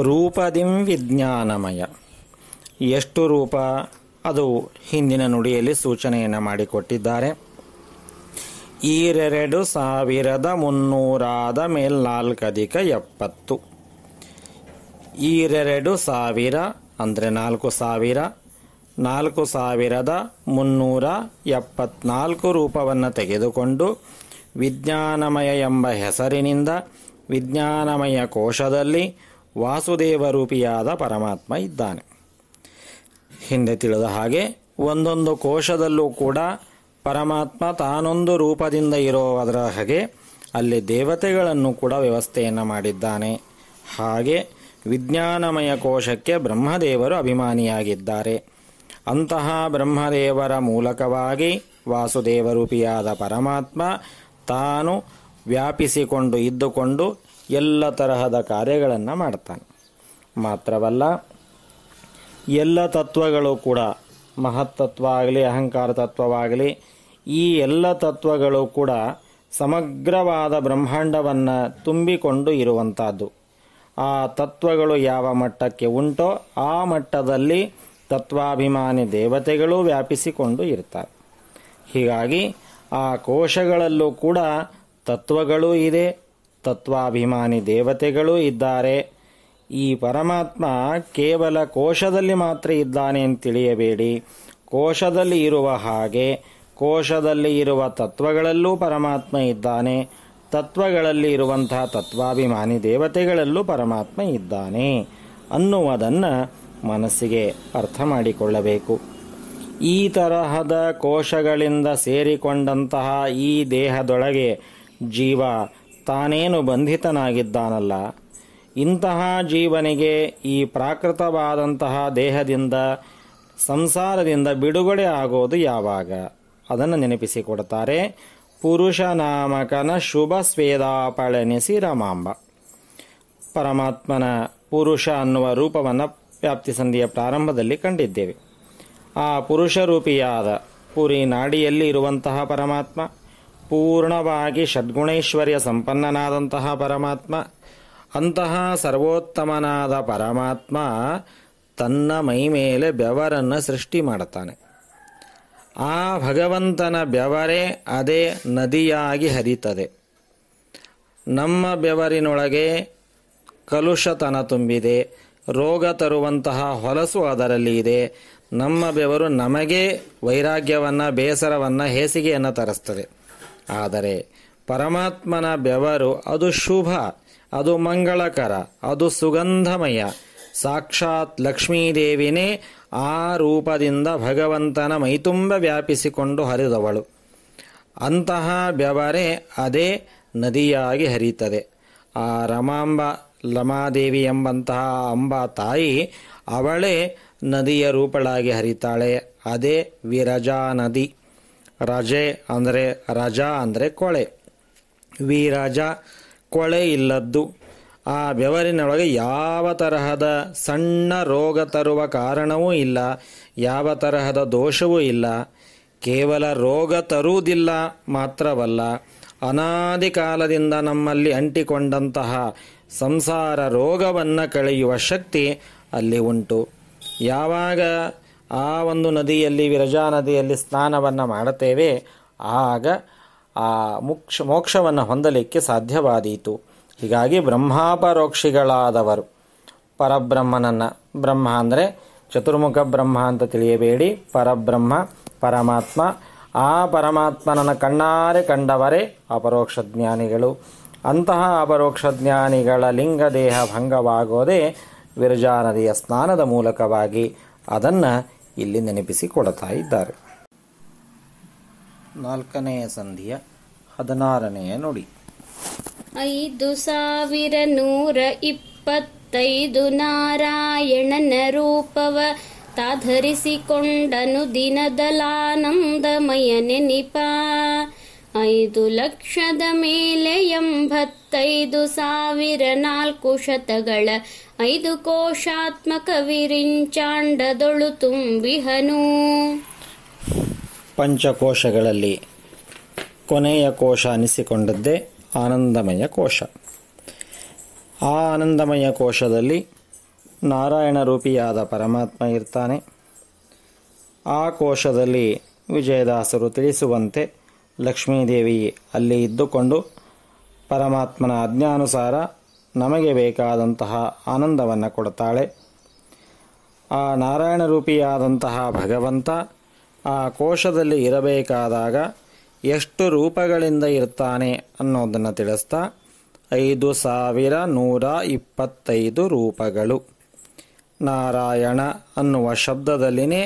ರೂಪದಿಂ ವಿಜ್ಞಾನಮಯ ಎಷ್ಟು ರೂಪ ಅದು ಹಿಂದಿನ ನುಡಿಯಲ್ಲಿ ಸೂಚನೆಯನ್ನು ಮಾಡಿಕೊಟ್ಟಿದ್ದಾರೆ ಈರೆರಡು ಸಾವಿರದ ಮುನ್ನೂರಾದ ಮೇಲ್ನಾಲ್ಕಧಿಕ ಎಪ್ಪತ್ತು ಈರೆರಡು ಸಾವಿರ ಅಂದರೆ ನಾಲ್ಕು ಸಾವಿರ ನಾಲ್ಕು ಸಾವಿರದ ಮುನ್ನೂರ ಎಪ್ಪತ್ನಾಲ್ಕು ರೂಪವನ್ನು ತೆಗೆದುಕೊಂಡು ವಿಜ್ಞಾನಮಯ ಎಂಬ ಹೆಸರಿನಿಂದ ವಿಜ್ಞಾನಮಯ ಕೋಶದಲ್ಲಿ ವಾಸುದೇವ ರೂಪಿಯಾದ ಪರಮಾತ್ಮ ಇದ್ದಾನೆ ಹಿಂದೆ ತಿಳಿದ ಹಾಗೆ ಒಂದೊಂದು ಕೋಶದಲ್ಲೂ ಕೂಡ ಪರಮಾತ್ಮ ತಾನೊಂದು ರೂಪದಿಂದ ಇರೋದರ ಹಾಗೆ ಅಲ್ಲಿ ದೇವತೆಗಳನ್ನು ಕೂಡ ವ್ಯವಸ್ಥೆಯನ್ನು ಮಾಡಿದ್ದಾನೆ ಹಾಗೆ ವಿಜ್ಞಾನಮಯ ಕೋಶಕ್ಕೆ ಬ್ರಹ್ಮದೇವರು ಅಭಿಮಾನಿಯಾಗಿದ್ದಾರೆ ಅಂತಹ ಬ್ರಹ್ಮದೇವರ ಮೂಲಕವಾಗಿ ವಾಸುದೇವರೂಪಿಯಾದ ಪರಮಾತ್ಮ ತಾನು ವ್ಯಾಪಿಸಿಕೊಂಡು ಇದ್ದುಕೊಂಡು ಎಲ್ಲ ತರಹದ ಕಾರ್ಯಗಳನ್ನು ಮಾಡ್ತಾನೆ ಮಾತ್ರವಲ್ಲ ಎಲ್ಲ ತತ್ವಗಳು ಕೂಡ ಮಹತ್ತತ್ವ ಆಗಲಿ ಅಹಂಕಾರ ತತ್ವವಾಗಲಿ ಈ ಎಲ್ಲ ತತ್ವಗಳು ಕೂಡ ಸಮಗ್ರವಾದ ಬ್ರಹ್ಮಾಂಡವನ್ನು ತುಂಬಿಕೊಂಡು ಇರುವಂಥದ್ದು ಆ ತತ್ವಗಳು ಯಾವ ಮಟ್ಟಕ್ಕೆ ಉಂಟೋ ಆ ಮಟ್ಟದಲ್ಲಿ ತತ್ವಾಭಿಮಾನಿ ದೇವತೆಗಳು ವ್ಯಾಪಿಸಿಕೊಂಡು ಇರ್ತಾರೆ ಹೀಗಾಗಿ ಆ ಕೋಶಗಳಲ್ಲೂ ಕೂಡ ತತ್ವಗಳೂ ಇದೆ ತತ್ವಾಭಿಮಾನಿ ದೇವತೆಗಳೂ ಇದ್ದಾರೆ ಈ ಪರಮಾತ್ಮ ಕೇವಲ ಕೋಶದಲ್ಲಿ ಮಾತ್ರ ಇದ್ದಾನೆ ಅಂತ ತಿಳಿಯಬೇಡಿ ಕೋಶದಲ್ಲಿ ಇರುವ ಹಾಗೆ ಕೋಶದಲ್ಲಿ ಇರುವ ತತ್ವಗಳಲ್ಲೂ ಪರಮಾತ್ಮ ಇದ್ದಾನೆ ತತ್ವಗಳಲ್ಲಿ ಇರುವಂತಹ ತತ್ವಾಭಿಮಾನಿ ದೇವತೆಗಳಲ್ಲೂ ಪರಮಾತ್ಮ ಇದ್ದಾನೆ ಅನ್ನುವುದನ್ನು ಮನಸ್ಸಿಗೆ ಅರ್ಥ ಮಾಡಿಕೊಳ್ಳಬೇಕು ಈ ತರಹದ ಕೋಶಗಳಿಂದ ಸೇರಿಕೊಂಡಂತಹ ಈ ದೇಹದೊಳಗೆ ಜೀವ ತಾನೇನು ಬಂಧಿತನಾಗಿದ್ದಾನಲ್ಲ ಇಂತಹ ಜೀವನಿಗೆ ಈ ಪ್ರಾಕೃತವಾದಂತಹ ದೇಹದಿಂದ ಸಂಸಾರದಿಂದ ಬಿಡುಗಡೆ ಆಗೋದು ಯಾವಾಗ ಅದನ್ನು ನೆನಪಿಸಿಕೊಡ್ತಾರೆ ನಾಮಕನ ಶುಭ ಸ್ವೇದಾಪಳನಿಸಿ ರಮಾಂಬ ಪರಮಾತ್ಮನ ಪುರುಷ ಅನ್ನುವ ರೂಪವನ್ನು ವ್ಯಾಪ್ತಿ ಸಂಧಿಯ ಪ್ರಾರಂಭದಲ್ಲಿ ಕಂಡಿದ್ದೇವೆ ಆ ಪುರುಷರೂಪಿಯಾದ ಪುರಿ ನಾಡಿಯಲ್ಲಿ ಇರುವಂತಹ ಪರಮಾತ್ಮ ಪೂರ್ಣವಾಗಿ ಷಡ್ಗುಣೈಶ್ವರ್ಯ ಸಂಪನ್ನನಾದಂತಹ ಪರಮಾತ್ಮ ಅಂತಹ ಸರ್ವೋತ್ತಮನಾದ ಪರಮಾತ್ಮ ತನ್ನ ಮೈ ಮೇಲೆ ಬೆವರನ್ನು ಸೃಷ್ಟಿ ಮಾಡುತ್ತಾನೆ ಆ ಭಗವಂತನ ಬೆವರೇ ಅದೇ ನದಿಯಾಗಿ ಹರಿತದೆ ನಮ್ಮ ಬೆವರಿನೊಳಗೆ ಕಲುಷತನ ತುಂಬಿದೆ ರೋಗ ತರುವಂತಹ ಹೊಲಸು ಅದರಲ್ಲಿ ಇದೆ ನಮ್ಮ ಬೆವರು ನಮಗೆ ವೈರಾಗ್ಯವನ್ನು ಬೇಸರವನ್ನು ಹೇಸಿಗೆಯನ್ನು ತರಿಸ್ತದೆ ಆದರೆ ಪರಮಾತ್ಮನ ಬೆವರು ಅದು ಶುಭ ಅದು ಮಂಗಳಕರ ಅದು ಸುಗಂಧಮಯ ಸಾಕ್ಷಾತ್ ಲಕ್ಷ್ಮೀದೇವಿನೇ ಆ ರೂಪದಿಂದ ಭಗವಂತನ ಮೈತುಂಬ ವ್ಯಾಪಿಸಿಕೊಂಡು ಹರಿದವಳು ಅಂತಹ ಬೆವರೇ ಅದೇ ನದಿಯಾಗಿ ಹರಿಯುತ್ತದೆ ಆ ರಮಾಂಬ ಲಮಾದೇವಿ ಎಂಬಂತಹ ಅಂಬಾ ತಾಯಿ ಅವಳೇ ನದಿಯ ರೂಪಳಾಗಿ ಹರಿತಾಳೆ ಅದೇ ವಿರಜಾ ನದಿ ರಜೆ ಅಂದರೆ ರಜಾ ಅಂದರೆ ಕೊಳೆ ವಿರಜ ಕೊಳೆ ಇಲ್ಲದ್ದು ಆ ಬೆವರಿನೊಳಗೆ ಯಾವ ತರಹದ ಸಣ್ಣ ರೋಗ ತರುವ ಕಾರಣವೂ ಇಲ್ಲ ಯಾವ ತರಹದ ದೋಷವೂ ಇಲ್ಲ ಕೇವಲ ರೋಗ ತರುವುದಿಲ್ಲ ಮಾತ್ರವಲ್ಲ ಅನಾದಿ ಕಾಲದಿಂದ ನಮ್ಮಲ್ಲಿ ಅಂಟಿಕೊಂಡಂತಹ ಸಂಸಾರ ರೋಗವನ್ನು ಕಳೆಯುವ ಶಕ್ತಿ ಅಲ್ಲಿ ಉಂಟು ಯಾವಾಗ ಆ ಒಂದು ನದಿಯಲ್ಲಿ ವಿರಜಾ ನದಿಯಲ್ಲಿ ಸ್ನಾನವನ್ನು ಮಾಡುತ್ತೇವೆ ಆಗ ಆ ಮೋಕ್ಷ ಮೋಕ್ಷವನ್ನು ಹೊಂದಲಿಕ್ಕೆ ಸಾಧ್ಯವಾದೀತು ಹೀಗಾಗಿ ಬ್ರಹ್ಮಾಪರೋಕ್ಷಿಗಳಾದವರು ಪರಬ್ರಹ್ಮನನ್ನು ಬ್ರಹ್ಮ ಅಂದರೆ ಚತುರ್ಮುಖ ಬ್ರಹ್ಮ ಅಂತ ತಿಳಿಯಬೇಡಿ ಪರಬ್ರಹ್ಮ ಪರಮಾತ್ಮ ಆ ಪರಮಾತ್ಮನನ್ನು ಕಣ್ಣಾರೆ ಕಂಡವರೇ ಅಪರೋಕ್ಷ ಜ್ಞಾನಿಗಳು ಅಂತಹ ಅಪರೋಕ್ಷ ಜ್ಞಾನಿಗಳ ಲಿಂಗ ದೇಹ ಭಂಗವಾಗೋದೇ ವಿರಜಾ ನದಿಯ ಸ್ನಾನದ ಮೂಲಕವಾಗಿ ಅದನ್ನ ಇಲ್ಲಿ ನೆನಪಿಸಿಕೊಡ್ತಾ ಇದ್ದಾರೆ ನಾಲ್ಕನೆಯ ಸಂಧಿಯ ಹದಿನಾರನೆಯ ನುಡಿ ಐದು ಸಾವಿರ ನೂರ ಇಪ್ಪತ್ತೈದು ನಾರಾಯಣನ ರೂಪವ ತಾಧರಿಸಿಕೊಂಡನು ದಿನದಲಾನಂದಮಯ ನೆನಿಪ ಐದು ಲಕ್ಷದ ಮೇಲೆ ಎಂಬತ್ತೈದು ಸಾವಿರ ನಾಲ್ಕು ಶತಗಳ ಐದು ಕೋಶಾತ್ಮಕ ವಿರಿಂಚಾಂಡದೊಳು ತುಂಬಿಹನು ಪಂಚಕೋಶಗಳಲ್ಲಿ ಕೊನೆಯ ಕೋಶ ಅನಿಸಿಕೊಂಡದ್ದೇ ಆನಂದಮಯ ಕೋಶ ಆ ಆನಂದಮಯ ಕೋಶದಲ್ಲಿ ನಾರಾಯಣ ರೂಪಿಯಾದ ಪರಮಾತ್ಮ ಇರ್ತಾನೆ ಆ ಕೋಶದಲ್ಲಿ ವಿಜಯದಾಸರು ತಿಳಿಸುವಂತೆ ಲಕ್ಷ್ಮೀದೇವಿ ಅಲ್ಲಿ ಇದ್ದುಕೊಂಡು ಪರಮಾತ್ಮನ ಆಜ್ಞಾನುಸಾರ ನಮಗೆ ಬೇಕಾದಂತಹ ಆನಂದವನ್ನು ಕೊಡ್ತಾಳೆ ಆ ನಾರಾಯಣ ರೂಪಿಯಾದಂತಹ ಭಗವಂತ ಆ ಕೋಶದಲ್ಲಿ ಇರಬೇಕಾದಾಗ ಎಷ್ಟು ರೂಪಗಳಿಂದ ಇರ್ತಾನೆ ಅನ್ನೋದನ್ನು ತಿಳಿಸ್ತಾ ಐದು ಸಾವಿರ ನೂರ ಇಪ್ಪತ್ತೈದು ರೂಪಗಳು ನಾರಾಯಣ ಅನ್ನುವ ಶಬ್ದದಲ್ಲಿನೇ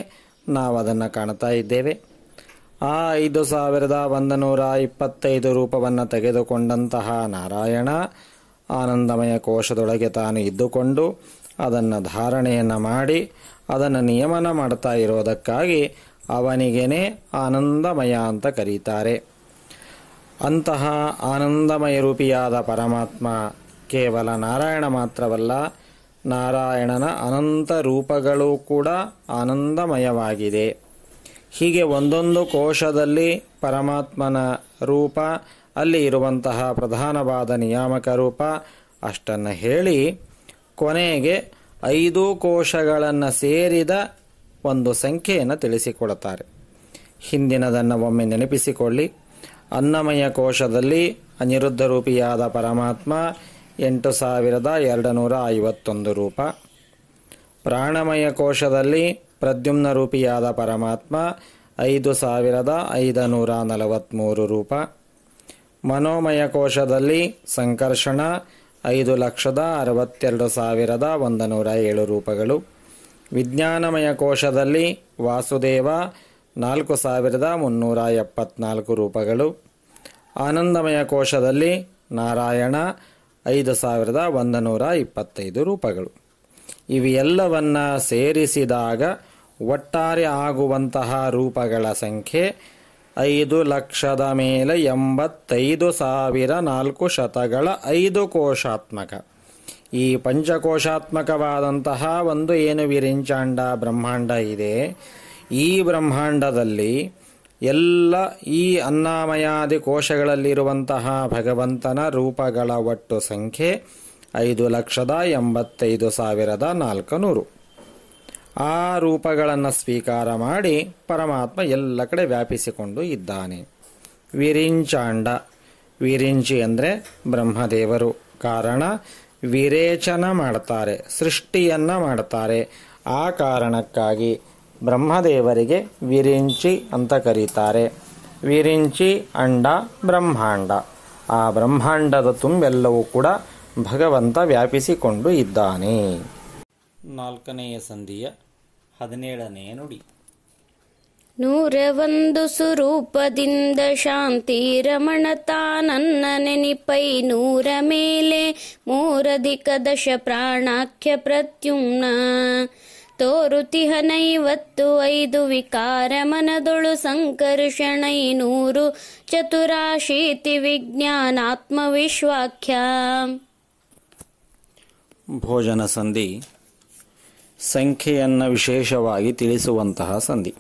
ನಾವು ಅದನ್ನು ಕಾಣ್ತಾ ಇದ್ದೇವೆ ಆ ಐದು ಸಾವಿರದ ಒಂದು ನೂರ ಇಪ್ಪತ್ತೈದು ರೂಪವನ್ನು ತೆಗೆದುಕೊಂಡಂತಹ ನಾರಾಯಣ ಆನಂದಮಯ ಕೋಶದೊಳಗೆ ತಾನು ಇದ್ದುಕೊಂಡು ಅದನ್ನು ಧಾರಣೆಯನ್ನು ಮಾಡಿ ಅದನ್ನು ನಿಯಮನ ಮಾಡ್ತಾ ಇರೋದಕ್ಕಾಗಿ ಅವನಿಗೇನೆ ಆನಂದಮಯ ಅಂತ ಕರೀತಾರೆ ಅಂತಹ ಆನಂದಮಯ ರೂಪಿಯಾದ ಪರಮಾತ್ಮ ಕೇವಲ ನಾರಾಯಣ ಮಾತ್ರವಲ್ಲ ನಾರಾಯಣನ ಅನಂತ ರೂಪಗಳು ಕೂಡ ಆನಂದಮಯವಾಗಿದೆ ಹೀಗೆ ಒಂದೊಂದು ಕೋಶದಲ್ಲಿ ಪರಮಾತ್ಮನ ರೂಪ ಅಲ್ಲಿ ಇರುವಂತಹ ಪ್ರಧಾನವಾದ ನಿಯಾಮಕ ರೂಪ ಅಷ್ಟನ್ನು ಹೇಳಿ ಕೊನೆಗೆ ಐದು ಕೋಶಗಳನ್ನು ಸೇರಿದ ಒಂದು ಸಂಖ್ಯೆಯನ್ನು ತಿಳಿಸಿಕೊಡುತ್ತಾರೆ ಹಿಂದಿನದನ್ನು ಒಮ್ಮೆ ನೆನಪಿಸಿಕೊಳ್ಳಿ ಅನ್ನಮಯ ಕೋಶದಲ್ಲಿ ಅನಿರುದ್ಧ ರೂಪಿಯಾದ ಪರಮಾತ್ಮ ಎಂಟು ಸಾವಿರದ ಎರಡು ನೂರ ಐವತ್ತೊಂದು ರೂಪ ಪ್ರಾಣಮಯ ಕೋಶದಲ್ಲಿ ಪ್ರದ್ಯುಮ್ನ ರೂಪಿಯಾದ ಪರಮಾತ್ಮ ಐದು ಸಾವಿರದ ಐದು ನೂರ ನಲವತ್ತ್ಮೂರು ರೂಪ ಮನೋಮಯ ಕೋಶದಲ್ಲಿ ಸಂಕರ್ಷಣ ಐದು ಲಕ್ಷದ ಅರವತ್ತೆರಡು ಸಾವಿರದ ಒಂದು ನೂರ ಏಳು ರೂಪಗಳು ವಿಜ್ಞಾನಮಯ ಕೋಶದಲ್ಲಿ ವಾಸುದೇವ ನಾಲ್ಕು ಸಾವಿರದ ಮುನ್ನೂರ ಎಪ್ಪತ್ನಾಲ್ಕು ರೂಪಗಳು ಆನಂದಮಯ ಕೋಶದಲ್ಲಿ ನಾರಾಯಣ ಐದು ಸಾವಿರದ ಒಂದು ನೂರ ಇಪ್ಪತ್ತೈದು ರೂಪಗಳು ಇವೆಲ್ಲವನ್ನು ಸೇರಿಸಿದಾಗ ಒಟ್ಟಾರೆ ಆಗುವಂತಹ ರೂಪಗಳ ಸಂಖ್ಯೆ ಐದು ಲಕ್ಷದ ಮೇಲೆ ಎಂಬತ್ತೈದು ಸಾವಿರ ನಾಲ್ಕು ಶತಗಳ ಐದು ಕೋಶಾತ್ಮಕ ಈ ಪಂಚಕೋಶಾತ್ಮಕವಾದಂತಹ ಒಂದು ಏನು ವಿರಿಂಚಾಂಡ ಬ್ರಹ್ಮಾಂಡ ಇದೆ ಈ ಬ್ರಹ್ಮಾಂಡದಲ್ಲಿ ಎಲ್ಲ ಈ ಅನ್ನಾಮಯಾದಿ ಕೋಶಗಳಲ್ಲಿರುವಂತಹ ಭಗವಂತನ ರೂಪಗಳ ಒಟ್ಟು ಸಂಖ್ಯೆ ಐದು ಲಕ್ಷದ ಎಂಬತ್ತೈದು ಸಾವಿರದ ನಾಲ್ಕು ನೂರು ಆ ರೂಪಗಳನ್ನು ಸ್ವೀಕಾರ ಮಾಡಿ ಪರಮಾತ್ಮ ಎಲ್ಲ ಕಡೆ ವ್ಯಾಪಿಸಿಕೊಂಡು ಇದ್ದಾನೆ ವಿರಿಂಚಾಂಡ ವಿರಿಂಚಿ ಅಂದರೆ ಬ್ರಹ್ಮದೇವರು ಕಾರಣ ವಿರೇಚನ ಮಾಡ್ತಾರೆ ಸೃಷ್ಟಿಯನ್ನು ಮಾಡ್ತಾರೆ ಆ ಕಾರಣಕ್ಕಾಗಿ ಬ್ರಹ್ಮದೇವರಿಗೆ ವಿರಿಂಚಿ ಅಂತ ಕರೀತಾರೆ ವಿರಿಂಚಿ ಅಂಡ ಬ್ರಹ್ಮಾಂಡ ಆ ಬ್ರಹ್ಮಾಂಡದ ತುಂಬೆಲ್ಲವೂ ಕೂಡ ಭಗವಂತ ವ್ಯಾಪಿಸಿಕೊಂಡು ಇದ್ದಾನೆ ನಾಲ್ಕನೆಯ ಸಂಧಿಯ ಹದಿನೇಳನೆಯ ನುಡಿ ನೂರ ಒಂದು ಸುರೂಪದಿಂದ ಶಾಂತಿ ರಮಣತ ನನ್ನ ನೆನಿಪೈ ನೂರ ಮೇಲೆ ಮೂರಧಿಕ ದಶ ಪ್ರಾಣಾಖ್ಯ ಪ್ರತ್ಯುಮ್ನ ತೋರುತಿಹ ನೈವತ್ತು ಐದು ವಿಕಾರ ಮನದೊಳು ಸಂಕರ್ಷಣೈ ನೂರು ಚತುರಾಶೀತಿ ವಿಜ್ಞಾನಾತ್ಮವಿಶ್ವಾಖ್ಯ ಭೋಜನ ಸಂಧಿ ಸಂಖ್ಯೆಯನ್ನು ವಿಶೇಷವಾಗಿ ತಿಳಿಸುವಂತಹ ಸಂಧಿ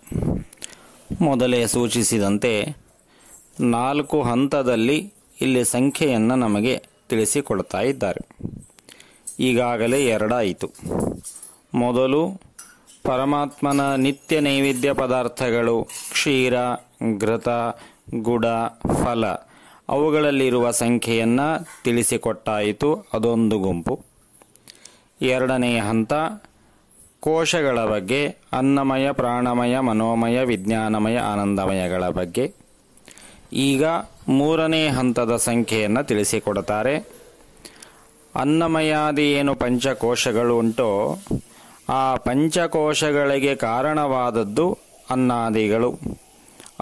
ಮೊದಲೇ ಸೂಚಿಸಿದಂತೆ ನಾಲ್ಕು ಹಂತದಲ್ಲಿ ಇಲ್ಲಿ ಸಂಖ್ಯೆಯನ್ನು ನಮಗೆ ತಿಳಿಸಿಕೊಡ್ತಾ ಇದ್ದಾರೆ ಈಗಾಗಲೇ ಎರಡಾಯಿತು ಮೊದಲು ಪರಮಾತ್ಮನ ನಿತ್ಯ ನೈವೇದ್ಯ ಪದಾರ್ಥಗಳು ಕ್ಷೀರ ಘೃತ ಗುಡ ಫಲ ಅವುಗಳಲ್ಲಿರುವ ಸಂಖ್ಯೆಯನ್ನು ತಿಳಿಸಿಕೊಟ್ಟಾಯಿತು ಅದೊಂದು ಗುಂಪು ಎರಡನೆಯ ಹಂತ ಕೋಶಗಳ ಬಗ್ಗೆ ಅನ್ನಮಯ ಪ್ರಾಣಮಯ ಮನೋಮಯ ವಿಜ್ಞಾನಮಯ ಆನಂದಮಯಗಳ ಬಗ್ಗೆ ಈಗ ಮೂರನೇ ಹಂತದ ಸಂಖ್ಯೆಯನ್ನು ತಿಳಿಸಿಕೊಡುತ್ತಾರೆ ಅನ್ನಮಯಾದಿ ಏನು ಪಂಚಕೋಶಗಳು ಉಂಟೋ ಆ ಪಂಚಕೋಶಗಳಿಗೆ ಕಾರಣವಾದದ್ದು ಅನ್ನಾದಿಗಳು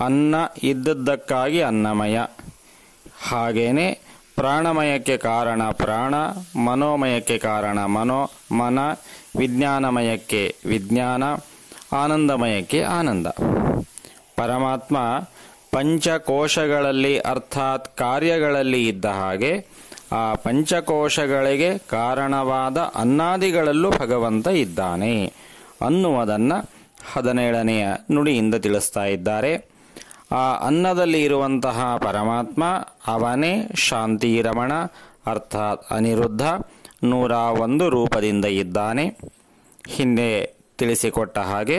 ಅನ್ನ ಇದ್ದದ್ದಕ್ಕಾಗಿ ಅನ್ನಮಯ ಹಾಗೇನೆ ಪ್ರಾಣಮಯಕ್ಕೆ ಕಾರಣ ಪ್ರಾಣ ಮನೋಮಯಕ್ಕೆ ಕಾರಣ ಮನೋ ಮನ ವಿಜ್ಞಾನಮಯಕ್ಕೆ ವಿಜ್ಞಾನ ಆನಂದಮಯಕ್ಕೆ ಆನಂದ ಪರಮಾತ್ಮ ಪಂಚಕೋಶಗಳಲ್ಲಿ ಅರ್ಥಾತ್ ಕಾರ್ಯಗಳಲ್ಲಿ ಇದ್ದ ಹಾಗೆ ಆ ಪಂಚಕೋಶಗಳಿಗೆ ಕಾರಣವಾದ ಅನ್ನಾದಿಗಳಲ್ಲೂ ಭಗವಂತ ಇದ್ದಾನೆ ಅನ್ನುವುದನ್ನು ಹದಿನೇಳನೆಯ ನುಡಿಯಿಂದ ತಿಳಿಸ್ತಾ ಇದ್ದಾರೆ ಆ ಅನ್ನದಲ್ಲಿ ಇರುವಂತಹ ಪರಮಾತ್ಮ ಅವನೇ ಶಾಂತಿ ರಮಣ ಅರ್ಥಾತ್ ಅನಿರುದ್ಧ ನೂರ ಒಂದು ರೂಪದಿಂದ ಇದ್ದಾನೆ ಹಿಂದೆ ತಿಳಿಸಿಕೊಟ್ಟ ಹಾಗೆ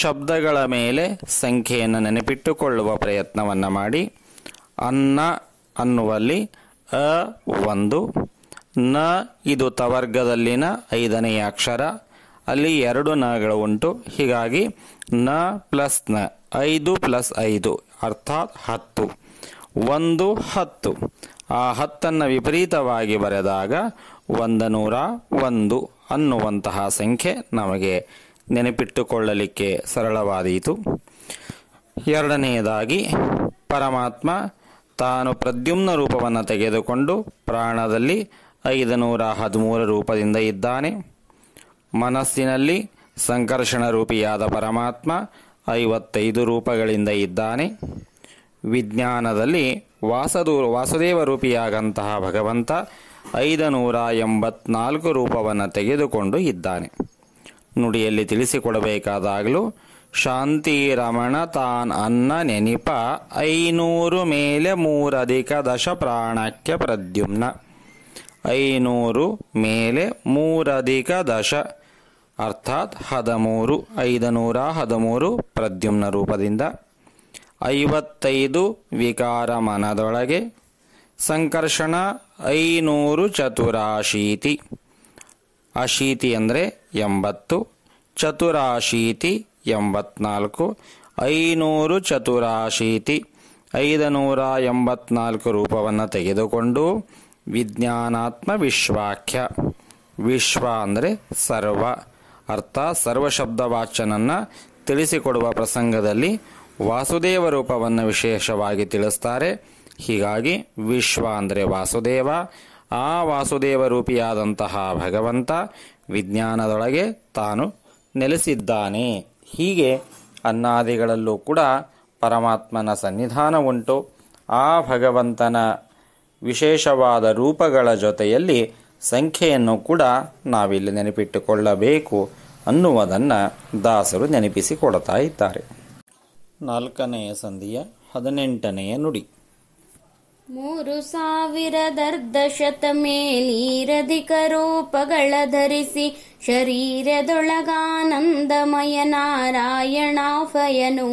ಶಬ್ದಗಳ ಮೇಲೆ ಸಂಖ್ಯೆಯನ್ನು ನೆನಪಿಟ್ಟುಕೊಳ್ಳುವ ಪ್ರಯತ್ನವನ್ನು ಮಾಡಿ ಅನ್ನ ಅನ್ನುವಲ್ಲಿ ಅ ಒಂದು ನ ಇದು ತವರ್ಗದಲ್ಲಿನ ಐದನೆಯ ಅಕ್ಷರ ಅಲ್ಲಿ ಎರಡು ನಗಳು ಉಂಟು ಹೀಗಾಗಿ ನ ಪ್ಲಸ್ ನ ಐದು ಪ್ಲಸ್ ಐದು ಅರ್ಥಾತ್ ಹತ್ತು ಒಂದು ಹತ್ತು ಆ ಹತ್ತನ್ನು ವಿಪರೀತವಾಗಿ ಬರೆದಾಗ ಒಂದು ನೂರ ಒಂದು ಅನ್ನುವಂತಹ ಸಂಖ್ಯೆ ನಮಗೆ ನೆನಪಿಟ್ಟುಕೊಳ್ಳಲಿಕ್ಕೆ ಸರಳವಾದೀತು ಎರಡನೆಯದಾಗಿ ಪರಮಾತ್ಮ ತಾನು ಪ್ರದ್ಯುಮ್ನ ರೂಪವನ್ನು ತೆಗೆದುಕೊಂಡು ಪ್ರಾಣದಲ್ಲಿ ಐದು ನೂರ ಹದಿಮೂರು ರೂಪದಿಂದ ಇದ್ದಾನೆ ಮನಸ್ಸಿನಲ್ಲಿ ಸಂಕರ್ಷಣ ರೂಪಿಯಾದ ಪರಮಾತ್ಮ ಐವತ್ತೈದು ರೂಪಗಳಿಂದ ಇದ್ದಾನೆ ವಿಜ್ಞಾನದಲ್ಲಿ ವಾಸದೂ ವಾಸುದೇವ ರೂಪಿಯಾದಂತಹ ಭಗವಂತ ಐದು ನೂರ ಎಂಬತ್ನಾಲ್ಕು ರೂಪವನ್ನು ತೆಗೆದುಕೊಂಡು ಇದ್ದಾನೆ ನುಡಿಯಲ್ಲಿ ತಿಳಿಸಿಕೊಡಬೇಕಾದಾಗಲೂ ಶಾಂತಿ ರಮಣ ತಾನ್ ಅನ್ನ ನೆನಿಪ ಐನೂರು ಮೇಲೆ ಮೂರಧಿಕ ದಶ ಪ್ರಾಣಕ್ಕೆ ಪ್ರದ್ಯುಮ್ನ ಐನೂರು ಮೇಲೆ ಮೂರಧಿಕ ದಶ ಅರ್ಥಾತ್ ಹದಿಮೂರು ನೂರ ಹದಿಮೂರು ಪ್ರದ್ಯುಮ್ನ ರೂಪದಿಂದ ಐವತ್ತೈದು ವಿಕಾರ ಮನದೊಳಗೆ ಸಂಕರ್ಷಣ ಐನೂರು ಚತುರಾಶೀತಿ ಅಶೀತಿ ಅಂದರೆ ಎಂಬತ್ತು ಚತುರಾಶೀತಿ ಎಂಬತ್ನಾಲ್ಕು ಐನೂರು ಚತುರಾಶೀತಿ ಐದು ನೂರ ಎಂಬತ್ನಾಲ್ಕು ರೂಪವನ್ನು ತೆಗೆದುಕೊಂಡು ವಿಜ್ಞಾನಾತ್ಮ ವಿಶ್ವಾಖ್ಯ ವಿಶ್ವ ಅಂದರೆ ಸರ್ವ ಅರ್ಥ ಸರ್ವ ವಾಚನನ್ನು ತಿಳಿಸಿಕೊಡುವ ಪ್ರಸಂಗದಲ್ಲಿ ವಾಸುದೇವ ರೂಪವನ್ನು ವಿಶೇಷವಾಗಿ ತಿಳಿಸ್ತಾರೆ ಹೀಗಾಗಿ ವಿಶ್ವ ಅಂದರೆ ವಾಸುದೇವ ಆ ವಾಸುದೇವ ರೂಪಿಯಾದಂತಹ ಭಗವಂತ ವಿಜ್ಞಾನದೊಳಗೆ ತಾನು ನೆಲೆಸಿದ್ದಾನೆ ಹೀಗೆ ಅನ್ನಾದಿಗಳಲ್ಲೂ ಕೂಡ ಪರಮಾತ್ಮನ ಸನ್ನಿಧಾನ ಉಂಟು ಆ ಭಗವಂತನ ವಿಶೇಷವಾದ ರೂಪಗಳ ಜೊತೆಯಲ್ಲಿ ಸಂಖ್ಯೆಯನ್ನು ಕೂಡ ನಾವಿಲ್ಲಿ ನೆನಪಿಟ್ಟುಕೊಳ್ಳಬೇಕು ಅನ್ನುವುದನ್ನು ದಾಸರು ನೆನಪಿಸಿಕೊಡ್ತಾ ಇದ್ದಾರೆ ನಾಲ್ಕನೆಯ ಸಂಧಿಯ ಹದಿನೆಂಟನೆಯ ನುಡಿ ಮೂರು ಸಾವಿರದರ್ಧ ಶತ ರೂಪಗಳ ಧರಿಸಿ ಶರೀರದೊಳಗಾನಂದಮಯ ನಾರಾಯಣಾಫಯನು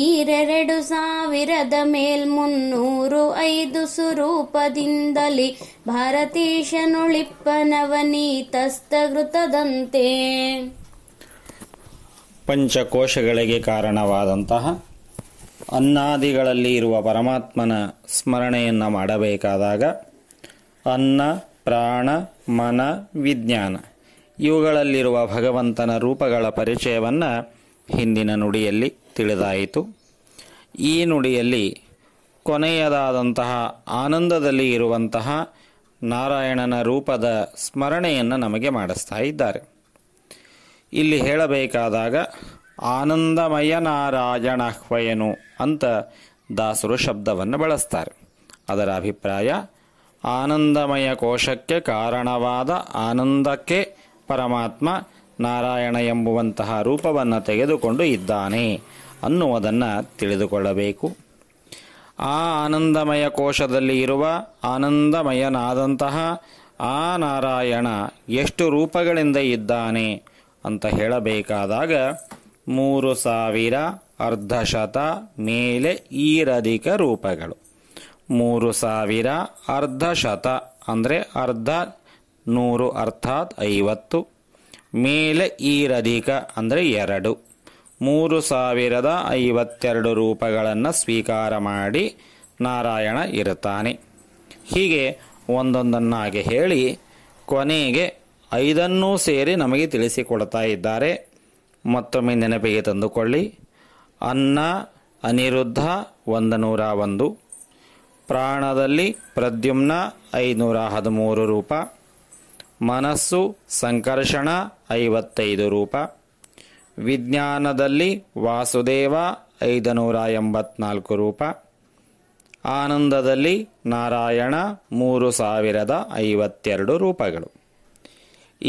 ಈರೆರಡು ಸಾವಿರದ ಮೇಲ್ಮುನ್ನೂರು ಐದು ಸ್ವರೂಪದಿಂದಲಿ ಭಾರತೀಶನುಳಿಪ್ಪನವನೀತಸ್ತೃತದಂತೆ ಪಂಚಕೋಶಗಳಿಗೆ ಕಾರಣವಾದಂತಹ ಅನ್ನಾದಿಗಳಲ್ಲಿ ಇರುವ ಪರಮಾತ್ಮನ ಸ್ಮರಣೆಯನ್ನು ಮಾಡಬೇಕಾದಾಗ ಅನ್ನ ಪ್ರಾಣ ಮನ ವಿಜ್ಞಾನ ಇವುಗಳಲ್ಲಿರುವ ಭಗವಂತನ ರೂಪಗಳ ಪರಿಚಯವನ್ನು ಹಿಂದಿನ ನುಡಿಯಲ್ಲಿ ತಿಳಿದಾಯಿತು ಈ ನುಡಿಯಲ್ಲಿ ಕೊನೆಯದಾದಂತಹ ಆನಂದದಲ್ಲಿ ಇರುವಂತಹ ನಾರಾಯಣನ ರೂಪದ ಸ್ಮರಣೆಯನ್ನು ನಮಗೆ ಮಾಡಿಸ್ತಾ ಇದ್ದಾರೆ ಇಲ್ಲಿ ಹೇಳಬೇಕಾದಾಗ ಆನಂದಮಯ ಹ್ವಯನು ಅಂತ ದಾಸರು ಶಬ್ದವನ್ನು ಬಳಸ್ತಾರೆ ಅದರ ಅಭಿಪ್ರಾಯ ಆನಂದಮಯ ಕೋಶಕ್ಕೆ ಕಾರಣವಾದ ಆನಂದಕ್ಕೆ ಪರಮಾತ್ಮ ನಾರಾಯಣ ಎಂಬುವಂತಹ ರೂಪವನ್ನು ತೆಗೆದುಕೊಂಡು ಇದ್ದಾನೆ ಅನ್ನುವುದನ್ನು ತಿಳಿದುಕೊಳ್ಳಬೇಕು ಆ ಆನಂದಮಯ ಕೋಶದಲ್ಲಿ ಇರುವ ಆನಂದಮಯನಾದಂತಹ ಆ ನಾರಾಯಣ ಎಷ್ಟು ರೂಪಗಳಿಂದ ಇದ್ದಾನೆ ಅಂತ ಹೇಳಬೇಕಾದಾಗ ಮೂರು ಸಾವಿರ ಅರ್ಧಶತ ಮೇಲೆ ಈರಧಿಕ ರೂಪಗಳು ಮೂರು ಸಾವಿರ ಅರ್ಧಶತ ಅಂದರೆ ಅರ್ಧ ನೂರು ಅರ್ಥಾತ್ ಐವತ್ತು ಮೇಲೆ ಈರಧಿಕ ಅಂದರೆ ಎರಡು ಮೂರು ಸಾವಿರದ ಐವತ್ತೆರಡು ರೂಪಗಳನ್ನು ಸ್ವೀಕಾರ ಮಾಡಿ ನಾರಾಯಣ ಇರುತ್ತಾನೆ ಹೀಗೆ ಒಂದೊಂದನ್ನಾಗಿ ಹೇಳಿ ಕೊನೆಗೆ ಐದನ್ನೂ ಸೇರಿ ನಮಗೆ ತಿಳಿಸಿಕೊಡ್ತಾ ಇದ್ದಾರೆ ಮತ್ತೊಮ್ಮೆ ನೆನಪಿಗೆ ತಂದುಕೊಳ್ಳಿ ಅನ್ನ ಅನಿರುದ್ಧ ಒಂದು ನೂರ ಒಂದು ಪ್ರಾಣದಲ್ಲಿ ಪ್ರದ್ಯುಮ್ನ ಐನೂರ ಹದಿಮೂರು ರೂಪ ಮನಸ್ಸು ಸಂಕರ್ಷಣ ಐವತ್ತೈದು ರೂಪ ವಿಜ್ಞಾನದಲ್ಲಿ ವಾಸುದೇವ ಐದು ನೂರ ಎಂಬತ್ನಾಲ್ಕು ರೂಪ ಆನಂದದಲ್ಲಿ ನಾರಾಯಣ ಮೂರು ಸಾವಿರದ ಐವತ್ತೆರಡು ರೂಪಗಳು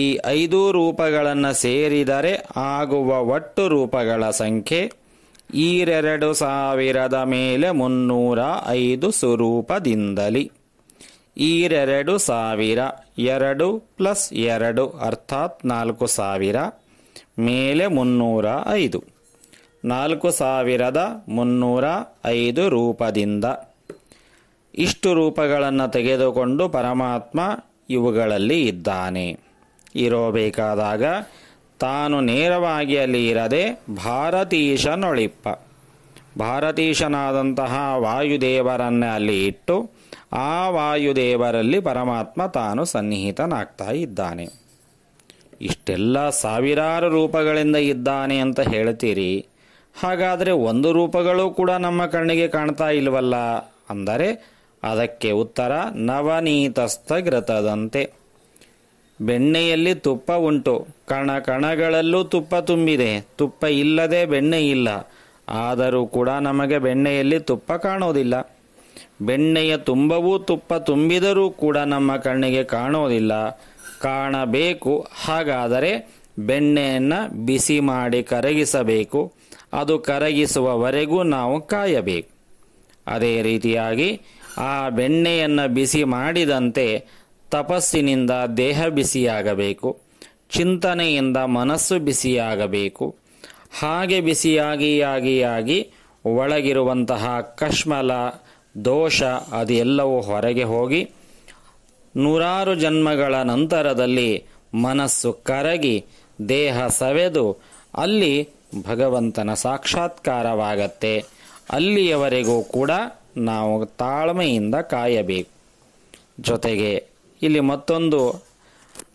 ಈ ಐದು ರೂಪಗಳನ್ನು ಸೇರಿದರೆ ಆಗುವ ಒಟ್ಟು ರೂಪಗಳ ಸಂಖ್ಯೆ ಈರೆರಡು ಸಾವಿರದ ಮೇಲೆ ಮುನ್ನೂರ ಐದು ಸ್ವರೂಪದಿಂದಲಿ ಈರೆರಡು ಸಾವಿರ ಎರಡು ಪ್ಲಸ್ ಎರಡು ಅರ್ಥಾತ್ ನಾಲ್ಕು ಸಾವಿರ ಮೇಲೆ ಮುನ್ನೂರ ಐದು ನಾಲ್ಕು ಸಾವಿರದ ಮುನ್ನೂರ ಐದು ರೂಪದಿಂದ ಇಷ್ಟು ರೂಪಗಳನ್ನು ತೆಗೆದುಕೊಂಡು ಪರಮಾತ್ಮ ಇವುಗಳಲ್ಲಿ ಇದ್ದಾನೆ ಇರೋಬೇಕಾದಾಗ ತಾನು ನೇರವಾಗಿ ಅಲ್ಲಿ ಇರದೆ ಭಾರತೀಶನೊಳಿಪ್ಪ ಭಾರತೀಶನಾದಂತಹ ವಾಯುದೇವರನ್ನೇ ಅಲ್ಲಿ ಇಟ್ಟು ಆ ವಾಯುದೇವರಲ್ಲಿ ಪರಮಾತ್ಮ ತಾನು ಸನ್ನಿಹಿತನಾಗ್ತಾ ಇದ್ದಾನೆ ಇಷ್ಟೆಲ್ಲ ಸಾವಿರಾರು ರೂಪಗಳಿಂದ ಇದ್ದಾನೆ ಅಂತ ಹೇಳ್ತೀರಿ ಹಾಗಾದರೆ ಒಂದು ರೂಪಗಳು ಕೂಡ ನಮ್ಮ ಕಣ್ಣಿಗೆ ಕಾಣ್ತಾ ಇಲ್ವಲ್ಲ ಅಂದರೆ ಅದಕ್ಕೆ ಉತ್ತರ ನವನೀತಸ್ಥ ಗ್ರತದಂತೆ ಬೆಣ್ಣೆಯಲ್ಲಿ ತುಪ್ಪ ಉಂಟು ಕಣ ಕಣಗಳಲ್ಲೂ ತುಪ್ಪ ತುಂಬಿದೆ ತುಪ್ಪ ಇಲ್ಲದೆ ಬೆಣ್ಣೆ ಇಲ್ಲ ಆದರೂ ಕೂಡ ನಮಗೆ ಬೆಣ್ಣೆಯಲ್ಲಿ ತುಪ್ಪ ಕಾಣೋದಿಲ್ಲ ಬೆಣ್ಣೆಯ ತುಂಬವೂ ತುಪ್ಪ ತುಂಬಿದರೂ ಕೂಡ ನಮ್ಮ ಕಣ್ಣಿಗೆ ಕಾಣೋದಿಲ್ಲ ಕಾಣಬೇಕು ಹಾಗಾದರೆ ಬೆಣ್ಣೆಯನ್ನು ಬಿಸಿ ಮಾಡಿ ಕರಗಿಸಬೇಕು ಅದು ಕರಗಿಸುವವರೆಗೂ ನಾವು ಕಾಯಬೇಕು ಅದೇ ರೀತಿಯಾಗಿ ಆ ಬೆಣ್ಣೆಯನ್ನು ಬಿಸಿ ಮಾಡಿದಂತೆ ತಪಸ್ಸಿನಿಂದ ದೇಹ ಬಿಸಿಯಾಗಬೇಕು ಚಿಂತನೆಯಿಂದ ಮನಸ್ಸು ಬಿಸಿಯಾಗಬೇಕು ಹಾಗೆ ಬಿಸಿಯಾಗಿಯಾಗಿಯಾಗಿ ಒಳಗಿರುವಂತಹ ಕಶ್ಮಲ ದೋಷ ಅದೆಲ್ಲವೂ ಹೊರಗೆ ಹೋಗಿ ನೂರಾರು ಜನ್ಮಗಳ ನಂತರದಲ್ಲಿ ಮನಸ್ಸು ಕರಗಿ ದೇಹ ಸವೆದು ಅಲ್ಲಿ ಭಗವಂತನ ಸಾಕ್ಷಾತ್ಕಾರವಾಗತ್ತೆ ಅಲ್ಲಿಯವರೆಗೂ ಕೂಡ ನಾವು ತಾಳ್ಮೆಯಿಂದ ಕಾಯಬೇಕು ಜೊತೆಗೆ ಇಲ್ಲಿ ಮತ್ತೊಂದು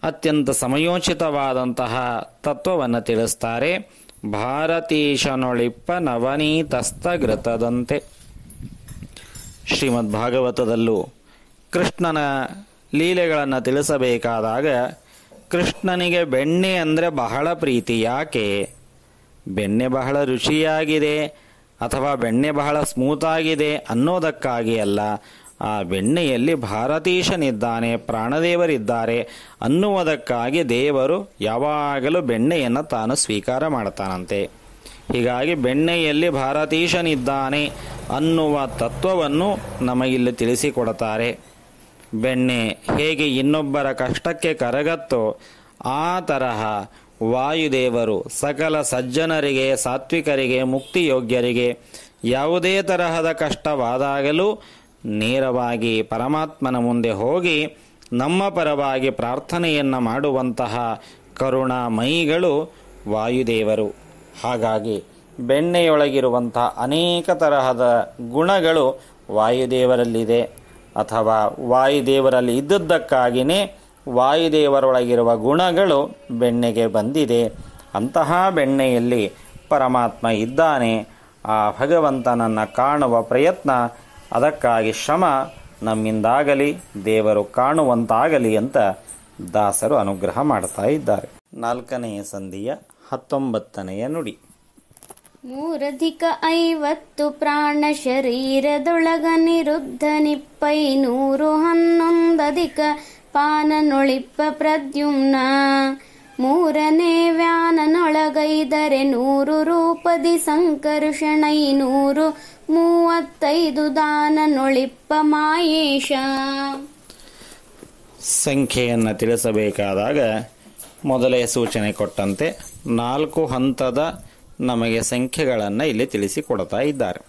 ಅತ್ಯಂತ ಸಮಯೋಚಿತವಾದಂತಹ ತತ್ವವನ್ನು ತಿಳಿಸ್ತಾರೆ ಭಾರತೀಶನೊಳಿಪ್ಪ ನವನೀತಸ್ಥಗೃತದಂತೆ ಶ್ರೀಮದ್ ಭಾಗವತದಲ್ಲೂ ಕೃಷ್ಣನ ಲೀಲೆಗಳನ್ನು ತಿಳಿಸಬೇಕಾದಾಗ ಕೃಷ್ಣನಿಗೆ ಬೆಣ್ಣೆ ಅಂದರೆ ಬಹಳ ಪ್ರೀತಿ ಯಾಕೆ ಬೆಣ್ಣೆ ಬಹಳ ರುಚಿಯಾಗಿದೆ ಅಥವಾ ಬೆಣ್ಣೆ ಬಹಳ ಸ್ಮೂತಾಗಿದೆ ಅನ್ನೋದಕ್ಕಾಗಿ ಅಲ್ಲ ಆ ಬೆಣ್ಣೆಯಲ್ಲಿ ಭಾರತೀಶನಿದ್ದಾನೆ ಪ್ರಾಣದೇವರಿದ್ದಾರೆ ಅನ್ನುವುದಕ್ಕಾಗಿ ದೇವರು ಯಾವಾಗಲೂ ಬೆಣ್ಣೆಯನ್ನು ತಾನು ಸ್ವೀಕಾರ ಮಾಡ್ತಾನಂತೆ ಹೀಗಾಗಿ ಬೆಣ್ಣೆಯಲ್ಲಿ ಭಾರತೀಶನಿದ್ದಾನೆ ಅನ್ನುವ ತತ್ವವನ್ನು ನಮಗಿಲ್ಲಿ ತಿಳಿಸಿಕೊಡುತ್ತಾರೆ ಬೆಣ್ಣೆ ಹೇಗೆ ಇನ್ನೊಬ್ಬರ ಕಷ್ಟಕ್ಕೆ ಕರಗತ್ತೋ ಆ ತರಹ ವಾಯುದೇವರು ಸಕಲ ಸಜ್ಜನರಿಗೆ ಸಾತ್ವಿಕರಿಗೆ ಮುಕ್ತಿಯೋಗ್ಯರಿಗೆ ಯಾವುದೇ ತರಹದ ಕಷ್ಟವಾದಾಗಲೂ ನೇರವಾಗಿ ಪರಮಾತ್ಮನ ಮುಂದೆ ಹೋಗಿ ನಮ್ಮ ಪರವಾಗಿ ಪ್ರಾರ್ಥನೆಯನ್ನು ಮಾಡುವಂತಹ ಕರುಣಾಮಯಿಗಳು ವಾಯುದೇವರು ಹಾಗಾಗಿ ಬೆಣ್ಣೆಯೊಳಗಿರುವಂಥ ಅನೇಕ ತರಹದ ಗುಣಗಳು ವಾಯುದೇವರಲ್ಲಿದೆ ಅಥವಾ ವಾಯುದೇವರಲ್ಲಿ ಇದ್ದದ್ದಕ್ಕಾಗಿಯೇ ವಾಯುದೇವರೊಳಗಿರುವ ಗುಣಗಳು ಬೆಣ್ಣೆಗೆ ಬಂದಿದೆ ಅಂತಹ ಬೆಣ್ಣೆಯಲ್ಲಿ ಪರಮಾತ್ಮ ಇದ್ದಾನೆ ಆ ಭಗವಂತನನ್ನು ಕಾಣುವ ಪ್ರಯತ್ನ ಅದಕ್ಕಾಗಿ ಶ್ರಮ ನಮ್ಮಿಂದಾಗಲಿ ದೇವರು ಕಾಣುವಂತಾಗಲಿ ಅಂತ ದಾಸರು ಅನುಗ್ರಹ ಮಾಡ್ತಾ ಇದ್ದಾರೆ ನಾಲ್ಕನೆಯ ಸಂಧಿಯ ಹತ್ತೊಂಬತ್ತನೆಯ ನುಡಿ ಮೂರಧಿಕ ಐವತ್ತು ಪ್ರಾಣ ಶರೀರದೊಳಗ ನಿರುದ್ಧ ನಿಪ್ಪೈ ನೂರು ಹನ್ನೊಂದಧಿಕ ನೊಳಿಪ್ಪ ಪ್ರದ್ಯುಮ್ನ ಮೂರನೇ ವ್ಯಾನನೊಳಗೈದರೆ ನೂರು ರೂಪದಿ ಸಂಕರ್ಷಣೈ ನೂರು ಮೂವತ್ತೈದು ದಾನ ನೊಳಿಪ್ಪ ಮಾಯೇಶ ಸಂಖ್ಯೆಯನ್ನು ತಿಳಿಸಬೇಕಾದಾಗ ಮೊದಲೇ ಸೂಚನೆ ಕೊಟ್ಟಂತೆ ನಾಲ್ಕು ಹಂತದ ನಮಗೆ ಸಂಖ್ಯೆಗಳನ್ನು ಇಲ್ಲಿ ತಿಳಿಸಿಕೊಡ್ತಾ ಇದ್ದಾರೆ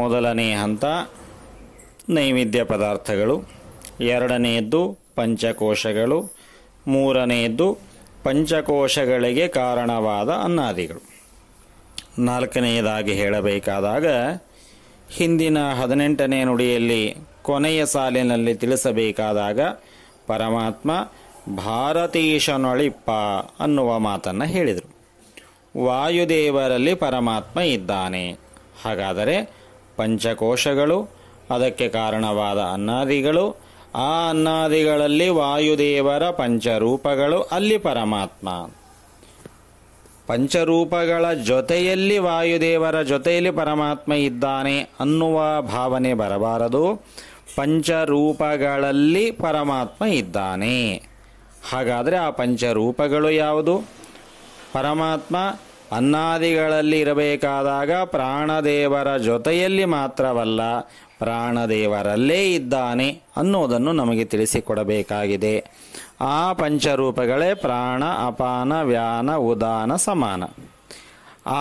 ಮೊದಲನೇ ಹಂತ ನೈವೇದ್ಯ ಪದಾರ್ಥಗಳು ಎರಡನೆಯದ್ದು ಪಂಚಕೋಶಗಳು ಮೂರನೆಯದ್ದು ಪಂಚಕೋಶಗಳಿಗೆ ಕಾರಣವಾದ ಅನ್ನಾದಿಗಳು ನಾಲ್ಕನೆಯದಾಗಿ ಹೇಳಬೇಕಾದಾಗ ಹಿಂದಿನ ಹದಿನೆಂಟನೇ ನುಡಿಯಲ್ಲಿ ಕೊನೆಯ ಸಾಲಿನಲ್ಲಿ ತಿಳಿಸಬೇಕಾದಾಗ ಪರಮಾತ್ಮ ಭಾರತೀಶನೊಳಿಪ್ಪ ಅನ್ನುವ ಮಾತನ್ನು ಹೇಳಿದರು ವಾಯುದೇವರಲ್ಲಿ ಪರಮಾತ್ಮ ಇದ್ದಾನೆ ಹಾಗಾದರೆ ಪಂಚಕೋಶಗಳು ಅದಕ್ಕೆ ಕಾರಣವಾದ ಅನ್ನಾದಿಗಳು ಆ ಅನ್ನಾದಿಗಳಲ್ಲಿ ವಾಯುದೇವರ ಪಂಚರೂಪಗಳು ಅಲ್ಲಿ ಪರಮಾತ್ಮ ಪಂಚರೂಪಗಳ ಜೊತೆಯಲ್ಲಿ ವಾಯುದೇವರ ಜೊತೆಯಲ್ಲಿ ಪರಮಾತ್ಮ ಇದ್ದಾನೆ ಅನ್ನುವ ಭಾವನೆ ಬರಬಾರದು ಪಂಚರೂಪಗಳಲ್ಲಿ ಪರಮಾತ್ಮ ಇದ್ದಾನೆ ಹಾಗಾದರೆ ಆ ಪಂಚರೂಪಗಳು ಯಾವುದು ಪರಮಾತ್ಮ ಅನ್ನಾದಿಗಳಲ್ಲಿ ಇರಬೇಕಾದಾಗ ಪ್ರಾಣದೇವರ ಜೊತೆಯಲ್ಲಿ ಮಾತ್ರವಲ್ಲ ಪ್ರಾಣದೇವರಲ್ಲೇ ಇದ್ದಾನೆ ಅನ್ನೋದನ್ನು ನಮಗೆ ತಿಳಿಸಿಕೊಡಬೇಕಾಗಿದೆ ಆ ಪಂಚರೂಪಗಳೇ ಪ್ರಾಣ ಅಪಾನ ವ್ಯಾನ ಉದಾನ ಸಮಾನ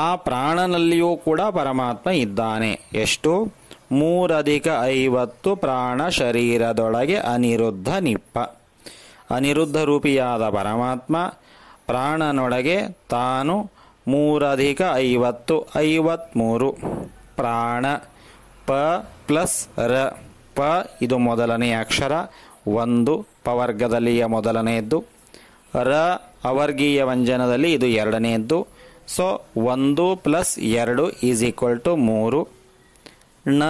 ಆ ಪ್ರಾಣನಲ್ಲಿಯೂ ಕೂಡ ಪರಮಾತ್ಮ ಇದ್ದಾನೆ ಎಷ್ಟು ಮೂರಧಿಕ ಐವತ್ತು ಪ್ರಾಣ ಶರೀರದೊಳಗೆ ಅನಿರುದ್ಧ ನಿಪ್ಪ ಅನಿರುದ್ಧ ರೂಪಿಯಾದ ಪರಮಾತ್ಮ ಪ್ರಾಣನೊಳಗೆ ತಾನು ಮೂರಧಿಕ ಐವತ್ತು ಐವತ್ಮೂರು ಪ್ರಾಣ ಪ ಪ್ಲಸ್ ರ ಪ ಇದು ಮೊದಲನೆಯ ಅಕ್ಷರ ಒಂದು ಪವರ್ಗದಲ್ಲಿಯ ಮೊದಲನೆಯದ್ದು ರ ಅವರ್ಗೀಯ ವ್ಯಂಜನದಲ್ಲಿ ಇದು ಎರಡನೆಯದ್ದು ಸೊ ಒಂದು ಪ್ಲಸ್ ಎರಡು ಈಸ್ ಈಕ್ವಲ್ ಟು ಮೂರು ಣ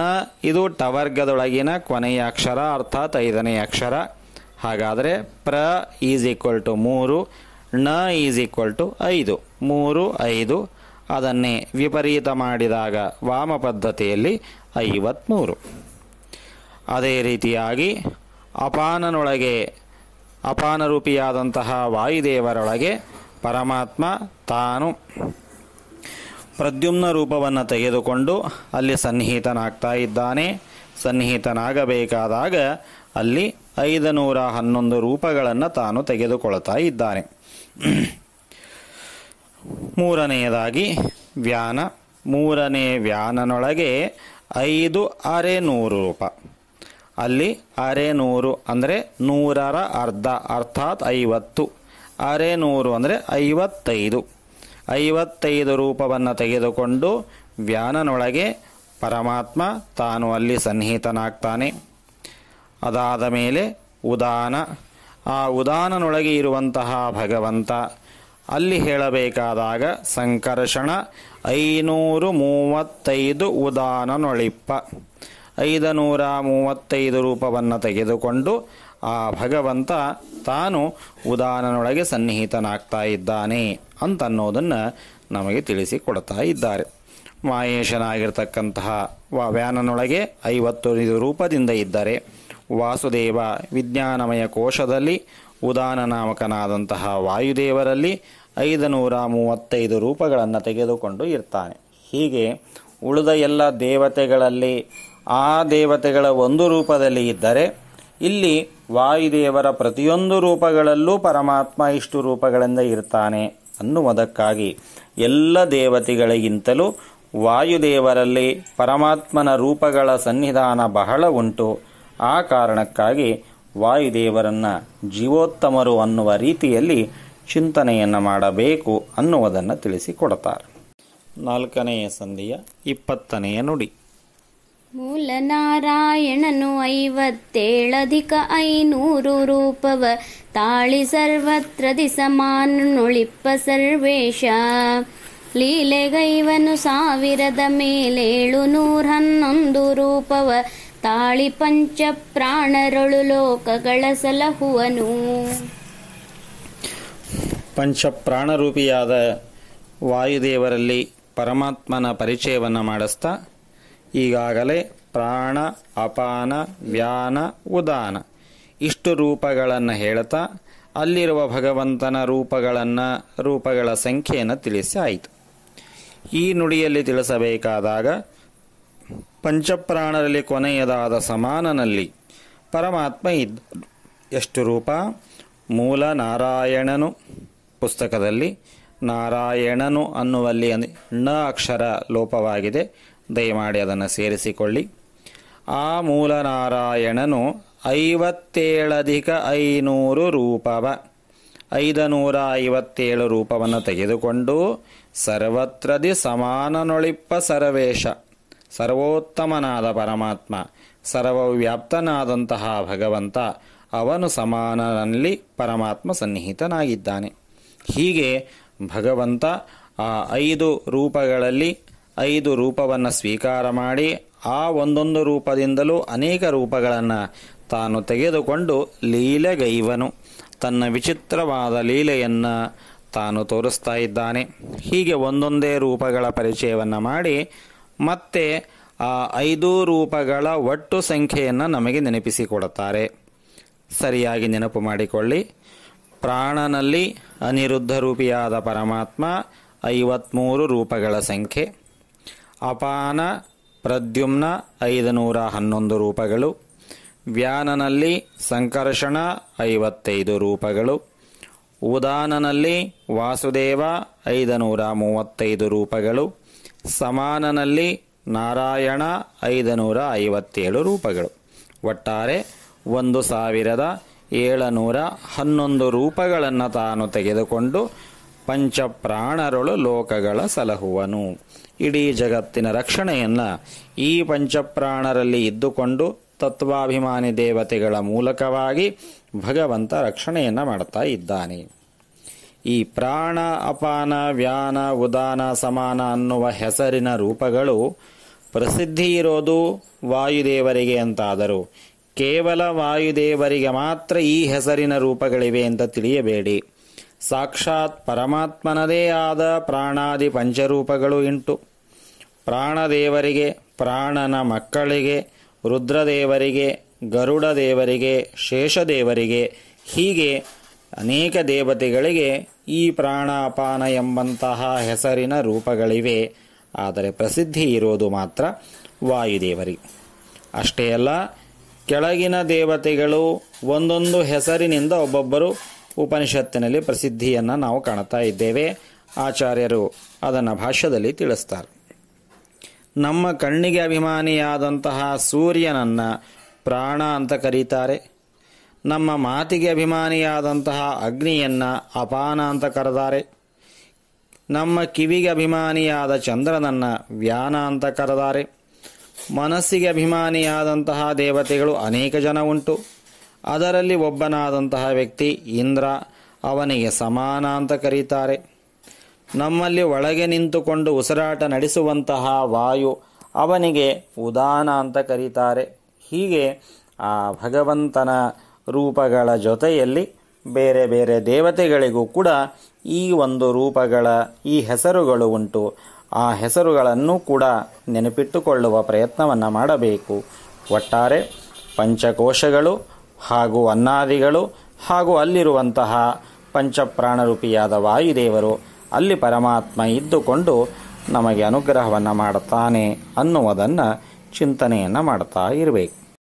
ಇದು ಟವರ್ಗದೊಳಗಿನ ಕೊನೆಯ ಅಕ್ಷರ ಅರ್ಥಾತ್ ಐದನೇ ಅಕ್ಷರ ಹಾಗಾದರೆ ಪ್ರ ಈಸ್ ಈಕ್ವಲ್ ಟು ಮೂರು ಣ ಈಸ್ ಈಕ್ವಲ್ ಟು ಐದು ಮೂರು ಐದು ಅದನ್ನೇ ವಿಪರೀತ ಮಾಡಿದಾಗ ವಾಮ ಪದ್ಧತಿಯಲ್ಲಿ ಐವತ್ಮೂರು ಅದೇ ರೀತಿಯಾಗಿ ಅಪಾನನೊಳಗೆ ಅಪಾನರೂಪಿಯಾದಂತಹ ವಾಯುದೇವರೊಳಗೆ ಪರಮಾತ್ಮ ತಾನು ಪ್ರದ್ಯುಮ್ನ ರೂಪವನ್ನು ತೆಗೆದುಕೊಂಡು ಅಲ್ಲಿ ಸನ್ನಿಹಿತನಾಗ್ತಾ ಇದ್ದಾನೆ ಸನ್ನಿಹಿತನಾಗಬೇಕಾದಾಗ ಅಲ್ಲಿ ಐದು ನೂರ ಹನ್ನೊಂದು ರೂಪಗಳನ್ನು ತಾನು ತೆಗೆದುಕೊಳ್ತಾ ಇದ್ದಾನೆ ಮೂರನೆಯದಾಗಿ ವ್ಯಾನ ಮೂರನೇ ವ್ಯಾನನೊಳಗೆ ಐದು ಅರೆ ನೂರು ರೂಪ ಅಲ್ಲಿ ನೂರು ಅಂದರೆ ನೂರರ ಅರ್ಧ ಅರ್ಥಾತ್ ಐವತ್ತು ಅರೆ ನೂರು ಅಂದರೆ ಐವತ್ತೈದು ಐವತ್ತೈದು ರೂಪವನ್ನು ತೆಗೆದುಕೊಂಡು ವ್ಯಾನನೊಳಗೆ ಪರಮಾತ್ಮ ತಾನು ಅಲ್ಲಿ ಸನ್ನಿಹಿತನಾಗ್ತಾನೆ ಅದಾದ ಮೇಲೆ ಉದಾನ ಆ ಉದಾನನೊಳಗೆ ಇರುವಂತಹ ಭಗವಂತ ಅಲ್ಲಿ ಹೇಳಬೇಕಾದಾಗ ಸಂಕರ್ಷಣ ಐನೂರು ಮೂವತ್ತೈದು ಉದಾನನೊಳಿಪ್ಪ ಐದು ನೂರ ಮೂವತ್ತೈದು ರೂಪವನ್ನು ತೆಗೆದುಕೊಂಡು ಆ ಭಗವಂತ ತಾನು ಉದಾನನೊಳಗೆ ಸನ್ನಿಹಿತನಾಗ್ತಾ ಇದ್ದಾನೆ ಅಂತನ್ನೋದನ್ನು ನಮಗೆ ತಿಳಿಸಿಕೊಡ್ತಾ ಇದ್ದಾರೆ ವ ವ್ಯಾನನೊಳಗೆ ಐವತ್ತೈದು ರೂಪದಿಂದ ಇದ್ದರೆ ವಾಸುದೇವ ವಿಜ್ಞಾನಮಯ ಕೋಶದಲ್ಲಿ ಉದಾನ ನಾಮಕನಾದಂತಹ ವಾಯುದೇವರಲ್ಲಿ ಐದು ನೂರ ಮೂವತ್ತೈದು ರೂಪಗಳನ್ನು ತೆಗೆದುಕೊಂಡು ಇರ್ತಾನೆ ಹೀಗೆ ಉಳಿದ ಎಲ್ಲ ದೇವತೆಗಳಲ್ಲಿ ಆ ದೇವತೆಗಳ ಒಂದು ರೂಪದಲ್ಲಿ ಇದ್ದರೆ ಇಲ್ಲಿ ವಾಯುದೇವರ ಪ್ರತಿಯೊಂದು ರೂಪಗಳಲ್ಲೂ ಪರಮಾತ್ಮ ಇಷ್ಟು ರೂಪಗಳಿಂದ ಇರ್ತಾನೆ ಅನ್ನುವುದಕ್ಕಾಗಿ ಎಲ್ಲ ದೇವತೆಗಳಿಗಿಂತಲೂ ವಾಯುದೇವರಲ್ಲಿ ಪರಮಾತ್ಮನ ರೂಪಗಳ ಸನ್ನಿಧಾನ ಬಹಳ ಉಂಟು ಆ ಕಾರಣಕ್ಕಾಗಿ ವಾಯುದೇವರನ್ನು ಜೀವೋತ್ತಮರು ಅನ್ನುವ ರೀತಿಯಲ್ಲಿ ಚಿಂತನೆಯನ್ನು ಮಾಡಬೇಕು ಅನ್ನುವುದನ್ನು ತಿಳಿಸಿಕೊಡ್ತಾರೆ ನಾಲ್ಕನೆಯ ಸಂಧಿಯ ಇಪ್ಪತ್ತನೆಯ ನುಡಿ ಮೂಲನಾರಾಯಣನು ಐವತ್ತೇಳಧಿಕ ಐನೂರು ರೂಪವ ತಾಳಿ ಸರ್ವತ್ರ ನುಳಿಪ್ಪ ಸರ್ವೇಶ ಲೀಲೆಗೈವನು ಸಾವಿರದ ಮೇಲೇಳು ನೂರ ಹನ್ನೊಂದು ರೂಪವ ತಾಳಿ ಪಂಚ ಪ್ರಾಣರೊಳು ಲೋಕಗಳ ಸಲಹುವನು ಪಂಚ ಪ್ರಾಣರೂಪಿಯಾದ ವಾಯುದೇವರಲ್ಲಿ ಪರಮಾತ್ಮನ ಪರಿಚಯವನ್ನು ಮಾಡಿಸ್ತಾ ಈಗಾಗಲೇ ಪ್ರಾಣ ಅಪಾನ ವ್ಯಾನ ಉದಾನ ಇಷ್ಟು ರೂಪಗಳನ್ನು ಹೇಳ್ತಾ ಅಲ್ಲಿರುವ ಭಗವಂತನ ರೂಪಗಳನ್ನು ರೂಪಗಳ ಸಂಖ್ಯೆಯನ್ನು ತಿಳಿಸಿ ಆಯಿತು ಈ ನುಡಿಯಲ್ಲಿ ತಿಳಿಸಬೇಕಾದಾಗ ಪಂಚಪ್ರಾಣರಲ್ಲಿ ಕೊನೆಯದಾದ ಸಮಾನನಲ್ಲಿ ಪರಮಾತ್ಮ ಇದ್ದ ಎಷ್ಟು ರೂಪ ಮೂಲ ನಾರಾಯಣನು ಪುಸ್ತಕದಲ್ಲಿ ನಾರಾಯಣನು ಅನ್ನುವಲ್ಲಿ ನ ಅಕ್ಷರ ಲೋಪವಾಗಿದೆ ದಯಮಾಡಿ ಅದನ್ನು ಸೇರಿಸಿಕೊಳ್ಳಿ ಆ ಮೂಲನಾರಾಯಣನು ಐವತ್ತೇಳಧಿಕ ಐನೂರು ರೂಪವ ನೂರ ಐವತ್ತೇಳು ರೂಪವನ್ನು ತೆಗೆದುಕೊಂಡು ಸರ್ವತ್ರದಿ ಸಮಾನನೊಳಿಪ್ಪ ಸರ್ವೇಶ ಸರ್ವೋತ್ತಮನಾದ ಪರಮಾತ್ಮ ಸರ್ವವ್ಯಾಪ್ತನಾದಂತಹ ಭಗವಂತ ಅವನು ಸಮಾನನಲ್ಲಿ ಪರಮಾತ್ಮ ಸನ್ನಿಹಿತನಾಗಿದ್ದಾನೆ ಹೀಗೆ ಭಗವಂತ ಆ ಐದು ರೂಪಗಳಲ್ಲಿ ಐದು ರೂಪವನ್ನು ಸ್ವೀಕಾರ ಮಾಡಿ ಆ ಒಂದೊಂದು ರೂಪದಿಂದಲೂ ಅನೇಕ ರೂಪಗಳನ್ನು ತಾನು ತೆಗೆದುಕೊಂಡು ಲೀಲೆಗೈವನು ತನ್ನ ವಿಚಿತ್ರವಾದ ಲೀಲೆಯನ್ನು ತಾನು ತೋರಿಸ್ತಾ ಇದ್ದಾನೆ ಹೀಗೆ ಒಂದೊಂದೇ ರೂಪಗಳ ಪರಿಚಯವನ್ನು ಮಾಡಿ ಮತ್ತೆ ಆ ಐದು ರೂಪಗಳ ಒಟ್ಟು ಸಂಖ್ಯೆಯನ್ನು ನಮಗೆ ನೆನಪಿಸಿಕೊಡುತ್ತಾರೆ ಸರಿಯಾಗಿ ನೆನಪು ಮಾಡಿಕೊಳ್ಳಿ ಪ್ರಾಣನಲ್ಲಿ ಅನಿರುದ್ಧ ರೂಪಿಯಾದ ಪರಮಾತ್ಮ ಐವತ್ಮೂರು ರೂಪಗಳ ಸಂಖ್ಯೆ ಅಪಾನ ಪ್ರದ್ಯುಮ್ನ ಐದುನೂರ ಹನ್ನೊಂದು ರೂಪಗಳು ವ್ಯಾನನಲ್ಲಿ ಸಂಕರ್ಷಣ ಐವತ್ತೈದು ರೂಪಗಳು ಉದಾನನಲ್ಲಿ ವಾಸುದೇವ ಐದುನೂರ ಮೂವತ್ತೈದು ರೂಪಗಳು ಸಮಾನನಲ್ಲಿ ನಾರಾಯಣ ಐದುನೂರ ಐವತ್ತೇಳು ರೂಪಗಳು ಒಟ್ಟಾರೆ ಒಂದು ಸಾವಿರದ ಏಳುನೂರ ಹನ್ನೊಂದು ರೂಪಗಳನ್ನು ತಾನು ತೆಗೆದುಕೊಂಡು ಪಂಚಪ್ರಾಣರಳು ಲೋಕಗಳ ಸಲಹುವನು ಇಡೀ ಜಗತ್ತಿನ ರಕ್ಷಣೆಯನ್ನು ಈ ಪಂಚಪ್ರಾಣರಲ್ಲಿ ಇದ್ದುಕೊಂಡು ತತ್ವಾಭಿಮಾನಿ ದೇವತೆಗಳ ಮೂಲಕವಾಗಿ ಭಗವಂತ ರಕ್ಷಣೆಯನ್ನು ಮಾಡ್ತಾ ಇದ್ದಾನೆ ಈ ಪ್ರಾಣ ಅಪಾನ ವ್ಯಾನ ಉದಾನ ಸಮಾನ ಅನ್ನುವ ಹೆಸರಿನ ರೂಪಗಳು ಪ್ರಸಿದ್ಧಿ ಇರೋದು ವಾಯುದೇವರಿಗೆ ಅಂತಾದರೂ ಕೇವಲ ವಾಯುದೇವರಿಗೆ ಮಾತ್ರ ಈ ಹೆಸರಿನ ರೂಪಗಳಿವೆ ಅಂತ ತಿಳಿಯಬೇಡಿ ಸಾಕ್ಷಾತ್ ಪರಮಾತ್ಮನದೇ ಆದ ಪ್ರಾಣಾದಿ ಪಂಚರೂಪಗಳು ಇಂಟು ಪ್ರಾಣದೇವರಿಗೆ ಪ್ರಾಣನ ಮಕ್ಕಳಿಗೆ ರುದ್ರದೇವರಿಗೆ ಗರುಡ ದೇವರಿಗೆ ಶೇಷದೇವರಿಗೆ ಹೀಗೆ ಅನೇಕ ದೇವತೆಗಳಿಗೆ ಈ ಪ್ರಾಣಾಪಾನ ಎಂಬಂತಹ ಹೆಸರಿನ ರೂಪಗಳಿವೆ ಆದರೆ ಪ್ರಸಿದ್ಧಿ ಇರೋದು ಮಾತ್ರ ವಾಯುದೇವರಿಗೆ ಅಷ್ಟೇ ಅಲ್ಲ ಕೆಳಗಿನ ದೇವತೆಗಳು ಒಂದೊಂದು ಹೆಸರಿನಿಂದ ಒಬ್ಬೊಬ್ಬರು ಉಪನಿಷತ್ತಿನಲ್ಲಿ ಪ್ರಸಿದ್ಧಿಯನ್ನು ನಾವು ಕಾಣ್ತಾ ಇದ್ದೇವೆ ಆಚಾರ್ಯರು ಅದನ್ನು ಭಾಷ್ಯದಲ್ಲಿ ತಿಳಿಸ್ತಾರೆ ನಮ್ಮ ಕಣ್ಣಿಗೆ ಅಭಿಮಾನಿಯಾದಂತಹ ಸೂರ್ಯನನ್ನು ಪ್ರಾಣ ಅಂತ ಕರೀತಾರೆ ನಮ್ಮ ಮಾತಿಗೆ ಅಭಿಮಾನಿಯಾದಂತಹ ಅಗ್ನಿಯನ್ನು ಅಪಾನ ಅಂತ ಕರೆದಾರೆ ನಮ್ಮ ಕಿವಿಗೆ ಅಭಿಮಾನಿಯಾದ ಚಂದ್ರನನ್ನು ವ್ಯಾನ ಅಂತ ಕರೆದಾರೆ ಮನಸ್ಸಿಗೆ ಅಭಿಮಾನಿಯಾದಂತಹ ದೇವತೆಗಳು ಅನೇಕ ಜನ ಉಂಟು ಅದರಲ್ಲಿ ಒಬ್ಬನಾದಂತಹ ವ್ಯಕ್ತಿ ಇಂದ್ರ ಅವನಿಗೆ ಸಮಾನ ಅಂತ ಕರೀತಾರೆ ನಮ್ಮಲ್ಲಿ ಒಳಗೆ ನಿಂತುಕೊಂಡು ಉಸಿರಾಟ ನಡೆಸುವಂತಹ ವಾಯು ಅವನಿಗೆ ಉದಾನ ಅಂತ ಕರೀತಾರೆ ಹೀಗೆ ಆ ಭಗವಂತನ ರೂಪಗಳ ಜೊತೆಯಲ್ಲಿ ಬೇರೆ ಬೇರೆ ದೇವತೆಗಳಿಗೂ ಕೂಡ ಈ ಒಂದು ರೂಪಗಳ ಈ ಹೆಸರುಗಳು ಉಂಟು ಆ ಹೆಸರುಗಳನ್ನು ಕೂಡ ನೆನಪಿಟ್ಟುಕೊಳ್ಳುವ ಪ್ರಯತ್ನವನ್ನು ಮಾಡಬೇಕು ಒಟ್ಟಾರೆ ಪಂಚಕೋಶಗಳು ಹಾಗೂ ಅನ್ನಾದಿಗಳು ಹಾಗೂ ಅಲ್ಲಿರುವಂತಹ ಪಂಚಪ್ರಾಣರೂಪಿಯಾದ ವಾಯುದೇವರು ಅಲ್ಲಿ ಪರಮಾತ್ಮ ಇದ್ದುಕೊಂಡು ನಮಗೆ ಅನುಗ್ರಹವನ್ನು ಮಾಡುತ್ತಾನೆ ಅನ್ನುವುದನ್ನು ಚಿಂತನೆಯನ್ನು ಮಾಡ್ತಾ ಇರಬೇಕು